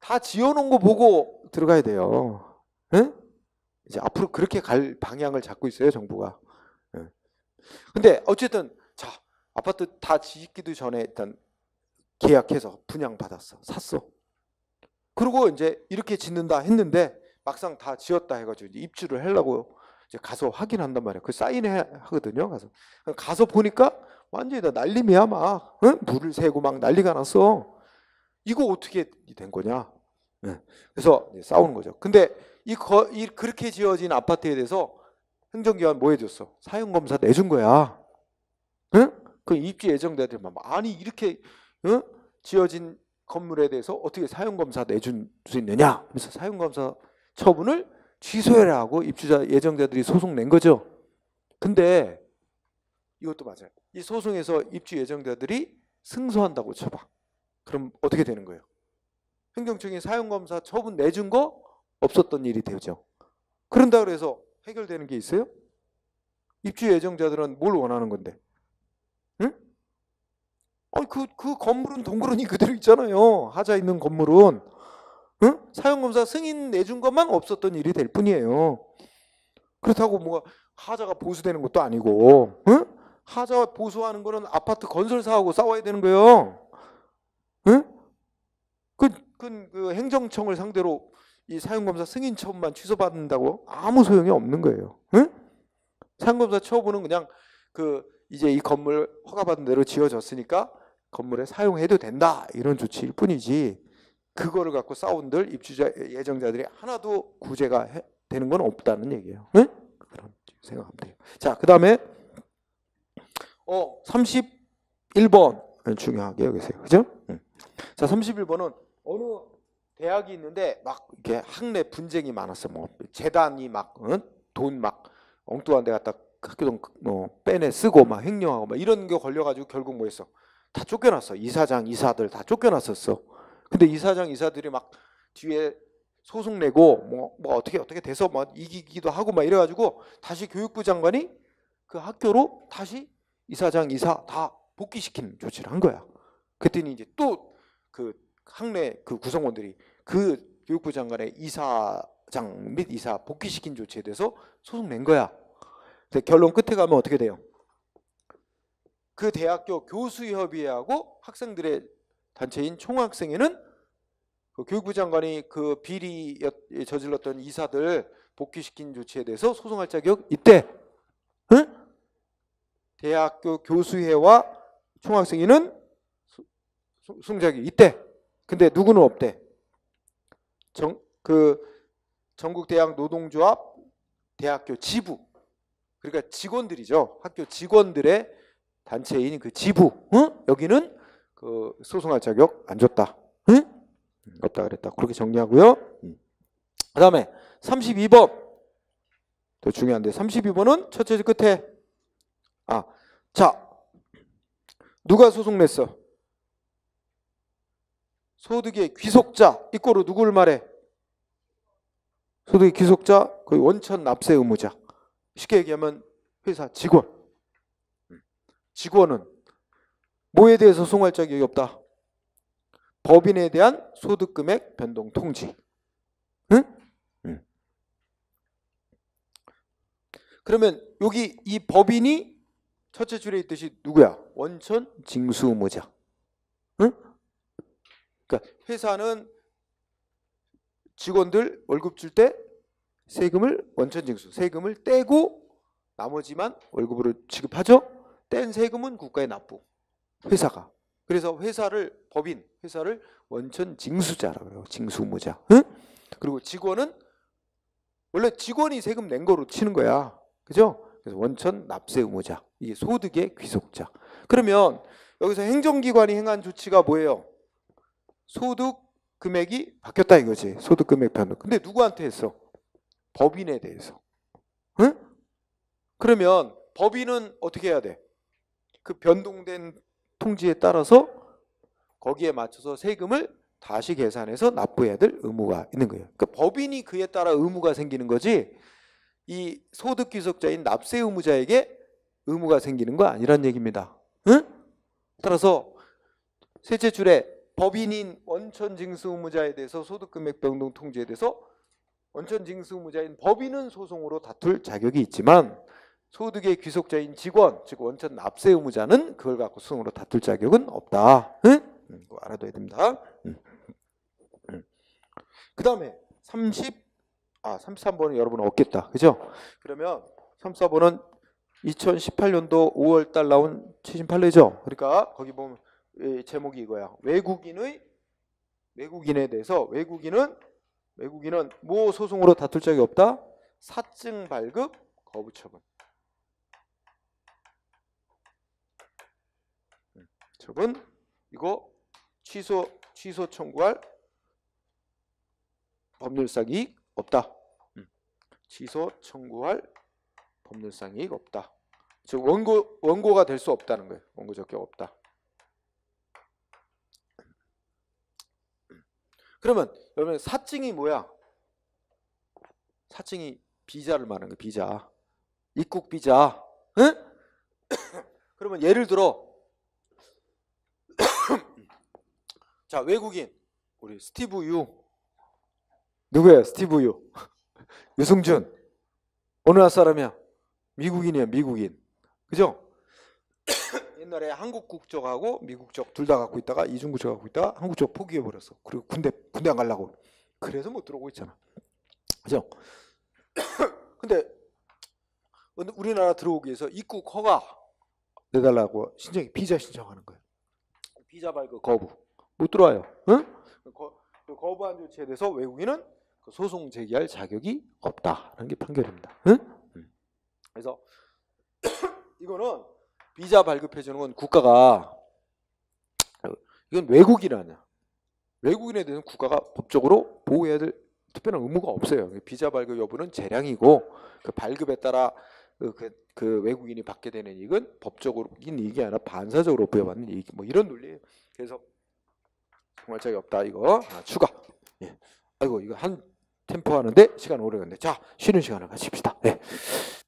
다 지어놓은 거 보고 들어가야 돼요. 응? 예? 이제 앞으로 그렇게 갈 방향을 잡고 있어요 정부가. 응. 예. 근데 어쨌든 자 아파트 다 짓기도 전에 일단 계약해서 분양 받았어 샀어. 그리고 이제 이렇게 짓는다 했는데 막상 다 지었다 해가지고 입주를 하려고 이제 가서 확인한단 말이야. 그 사인해 하거든요. 가서 가서 보니까 완전히 다 난리미야 막 응? 물을 새고 막 난리가 났어. 이거 어떻게 된 거냐? 예. 그래서 싸우는 거죠. 근데 이, 거, 이 그렇게 지어진 아파트에 대해서 행정기관 뭐 해줬어? 사용검사 내준 거야. 응? 그 입주 예정자들만 아니 이렇게 응? 지어진 건물에 대해서 어떻게 사용검사 내준 수 있느냐? 그래서 사용검사 처분을 취소해라 하고 입주자 예정자들이 소송 낸 거죠. 근데 이것도 맞아요. 이 소송에서 입주 예정자들이 승소한다고 쳐봐. 그럼 어떻게 되는 거예요? 행정청이 사용검사 처분 내준 거 없었던 일이 되죠. 그런다 그래서 해결되는 게 있어요? 입주 예정자들은 뭘 원하는 건데? 응? 아니 그, 그 건물은 동그러니 그대로 있잖아요. 하자 있는 건물은. 응? 사용검사 승인 내준 것만 없었던 일이 될 뿐이에요. 그렇다고 뭐가 하자가 보수되는 것도 아니고, 응? 하자 보수하는 거는 아파트 건설사하고 싸워야 되는 거예요. 응? 그, 그, 그 행정청을 상대로 이 사용검사 승인 처분만 취소받는다고 아무 소용이 없는 거예요. 응? 사용검사 처분은 그냥 그 이제 이 건물 허가받은 대로 지어졌으니까 건물에 사용해도 된다 이런 조치일 뿐이지 그거를 갖고 싸운들 입주자 예정자들이 하나도 구제가 되는 건 없다는 얘기예요. 응? 그런 생각하면 돼요. 자, 그 다음에 어, 31번 중요하게 여기세요. 그죠? 자, 31번은 어느 대학이 있는데 막 이렇게 학내 분쟁이 많았어. 뭐 재단이 막 돈막 응? 엉뚱한 데 갖다 학교돈 그, 뭐 빼내 쓰고 막 횡령하고 막 이런 게 걸려 가지고 결국 뭐 했어? 다 쫓겨났어. 이사장, 이사들 다 쫓겨났었어. 근데 이사장, 이사들이 막 뒤에 소송 내고 뭐, 뭐 어떻게 어떻게 돼서 막 이기기도 하고 막 이래 가지고 다시 교육부 장관이 그 학교로 다시 이사장, 이사 다 복귀시키는 조치를 한 거야. 그랬더니 이제 또 그 학내 그 구성원들이 그 교육부 장관의 이사장 및 이사 복귀시킨 조치에 대해서 소송 낸 거야. 근데 결론 끝에 가면 어떻게 돼요? 그 대학교 교수협의회하고 학생들의 단체인 총학생회는 그 교육부 장관이 그 비리 저질렀던 이사들 복귀시킨 조치에 대해서 소송할 자격 있대. 응? 대학교 교수회와 총학생회는 승자기 이때. 근데 누구는 없대. 정, 그 전국 대학 노동조합 대학교 지부. 그러니까 직원들이죠. 학교 직원들의 단체인 그 지부. 응? 여기는 그 소송할 자격 안 줬다. 응? 음, 없다 그랬다. 그렇게 정리하고요. 응. 음. 그다음에 32번. 더 중요한데 32번은 첫째 끝에 아, 자, 누가 소송 냈어? 소득의 귀속자 이 꼴로 누굴 말해? 소득의 귀속자 그 원천 납세 의무자 쉽게 얘기하면 회사 직원 음, 직원은 뭐에 대해서 소송할 자격이 없다? 법인에 대한 소득금액 변동 통지 응? 응. 음. 그러면 여기 이 법인이 첫째 줄에 있듯이 누구야? 원천 징수무자. 응? 그러니까 회사는 직원들 월급 줄 때 세금을 원천 징수, 세금을 떼고 나머지만 월급으로 지급하죠. 뗀 세금은 국가에 납부. 회사가. 그래서 회사를 법인, 회사를 원천 징수자라고 해요. 징수무자. 응? 그리고 직원은 원래 직원이 세금 낸 거로 치는 거야. 그죠? 그래서 원천 납세 의무자. 이게 소득의 귀속자. 그러면 여기서 행정기관이 행한 조치가 뭐예요? 소득 금액이 바뀌었다 이거지. 소득 금액 변동. 근데 누구한테 했어? 법인에 대해서. 응? 그러면 법인은 어떻게 해야 돼? 그 변동된 통지에 따라서 거기에 맞춰서 세금을 다시 계산해서 납부해야 될 의무가 있는 거예요. 그 법인이 그에 따라 의무가 생기는 거지 이 소득 귀속자인 납세 의무자에게 의무가 생기는 거 아니란 얘기입니다. 응? 따라서 셋째 줄에 법인인 원천 징수 의무자에 대해서 소득금액 변동 통지에 대해서 원천 징수 의무자인 법인은 소송으로 다툴 자격이 있지만 소득의 귀속자인 직원, 즉 원천 납세 의무자는 그걸 갖고 소송으로 다툴 자격은 없다. 응? 음, 알아둬야 됩니다. 음. 음. 그 다음에 30, 아 33번은 여러분 없겠다. 그죠? 그러면 34번은 2018년도 5월 달 나온 78회죠. 그러니까 거기 보면 제목이 이거야. 외국인의 외국인에 대해서 외국인은 외국인은 모 소송으로 다툴 적이 없다. 사증 발급 거부 처분. 처분 음, 이거 취소 취소 청구할 법률 사기 없다. 음, 취소 청구할 법률상 이 없다. 즉 원고 원고가 될 수 없다는 거예요. 원고 적격 없다. 그러면 여러분 사증이 뭐야? 사증이 비자를 말하는 거예요. 비자. 입국 비자. 응? *coughs* 그러면 예를 들어 *coughs* 자 외국인 우리 스티브 유 누구예요? 스티브 유 *laughs* 유승준 어느 나라 사람이야? 미국인이에요, 미국인. 그죠? *coughs* 옛날에 한국 국적하고 미국 적둘 다 갖고 있다가 이중 국적 갖고 있다가 한국 적 포기해 버렸어. 그리고 군대 군대 안 가려고. 그래서 못 들어오고 있잖아. 그죠? *coughs* 근데 우리나라 들어오기 위해서 입국 허가 내달라고 신청 비자 신청하는 거예요. 비자 발급 거부. 못 들어와요. 응? 거, 그 거부한 조치에 대해서 외국인은 그 소송 제기할 자격이 없다라는 게 판결입니다. 응? 그래서 *coughs* 이거는 비자 발급해 주는 건 국가가 이건 외국인 아니야. 외국인에 대해서는 국가가 법적으로 보호해야 될 특별한 의무가 없어요. 비자 발급 여부는 재량이고 그 발급에 따라 그, 그, 그 외국인이 받게 되는 이익은 법적인 이익이 아니라 반사적으로 부여받는 이익 뭐 이런 논리예요. 그래서 정말 적이 없다 이거 아, 추가. 예. 아이고 이거 한 템포 하는데 시간 오래 걸렸네. 자 쉬는 시간을 가집시다. 예.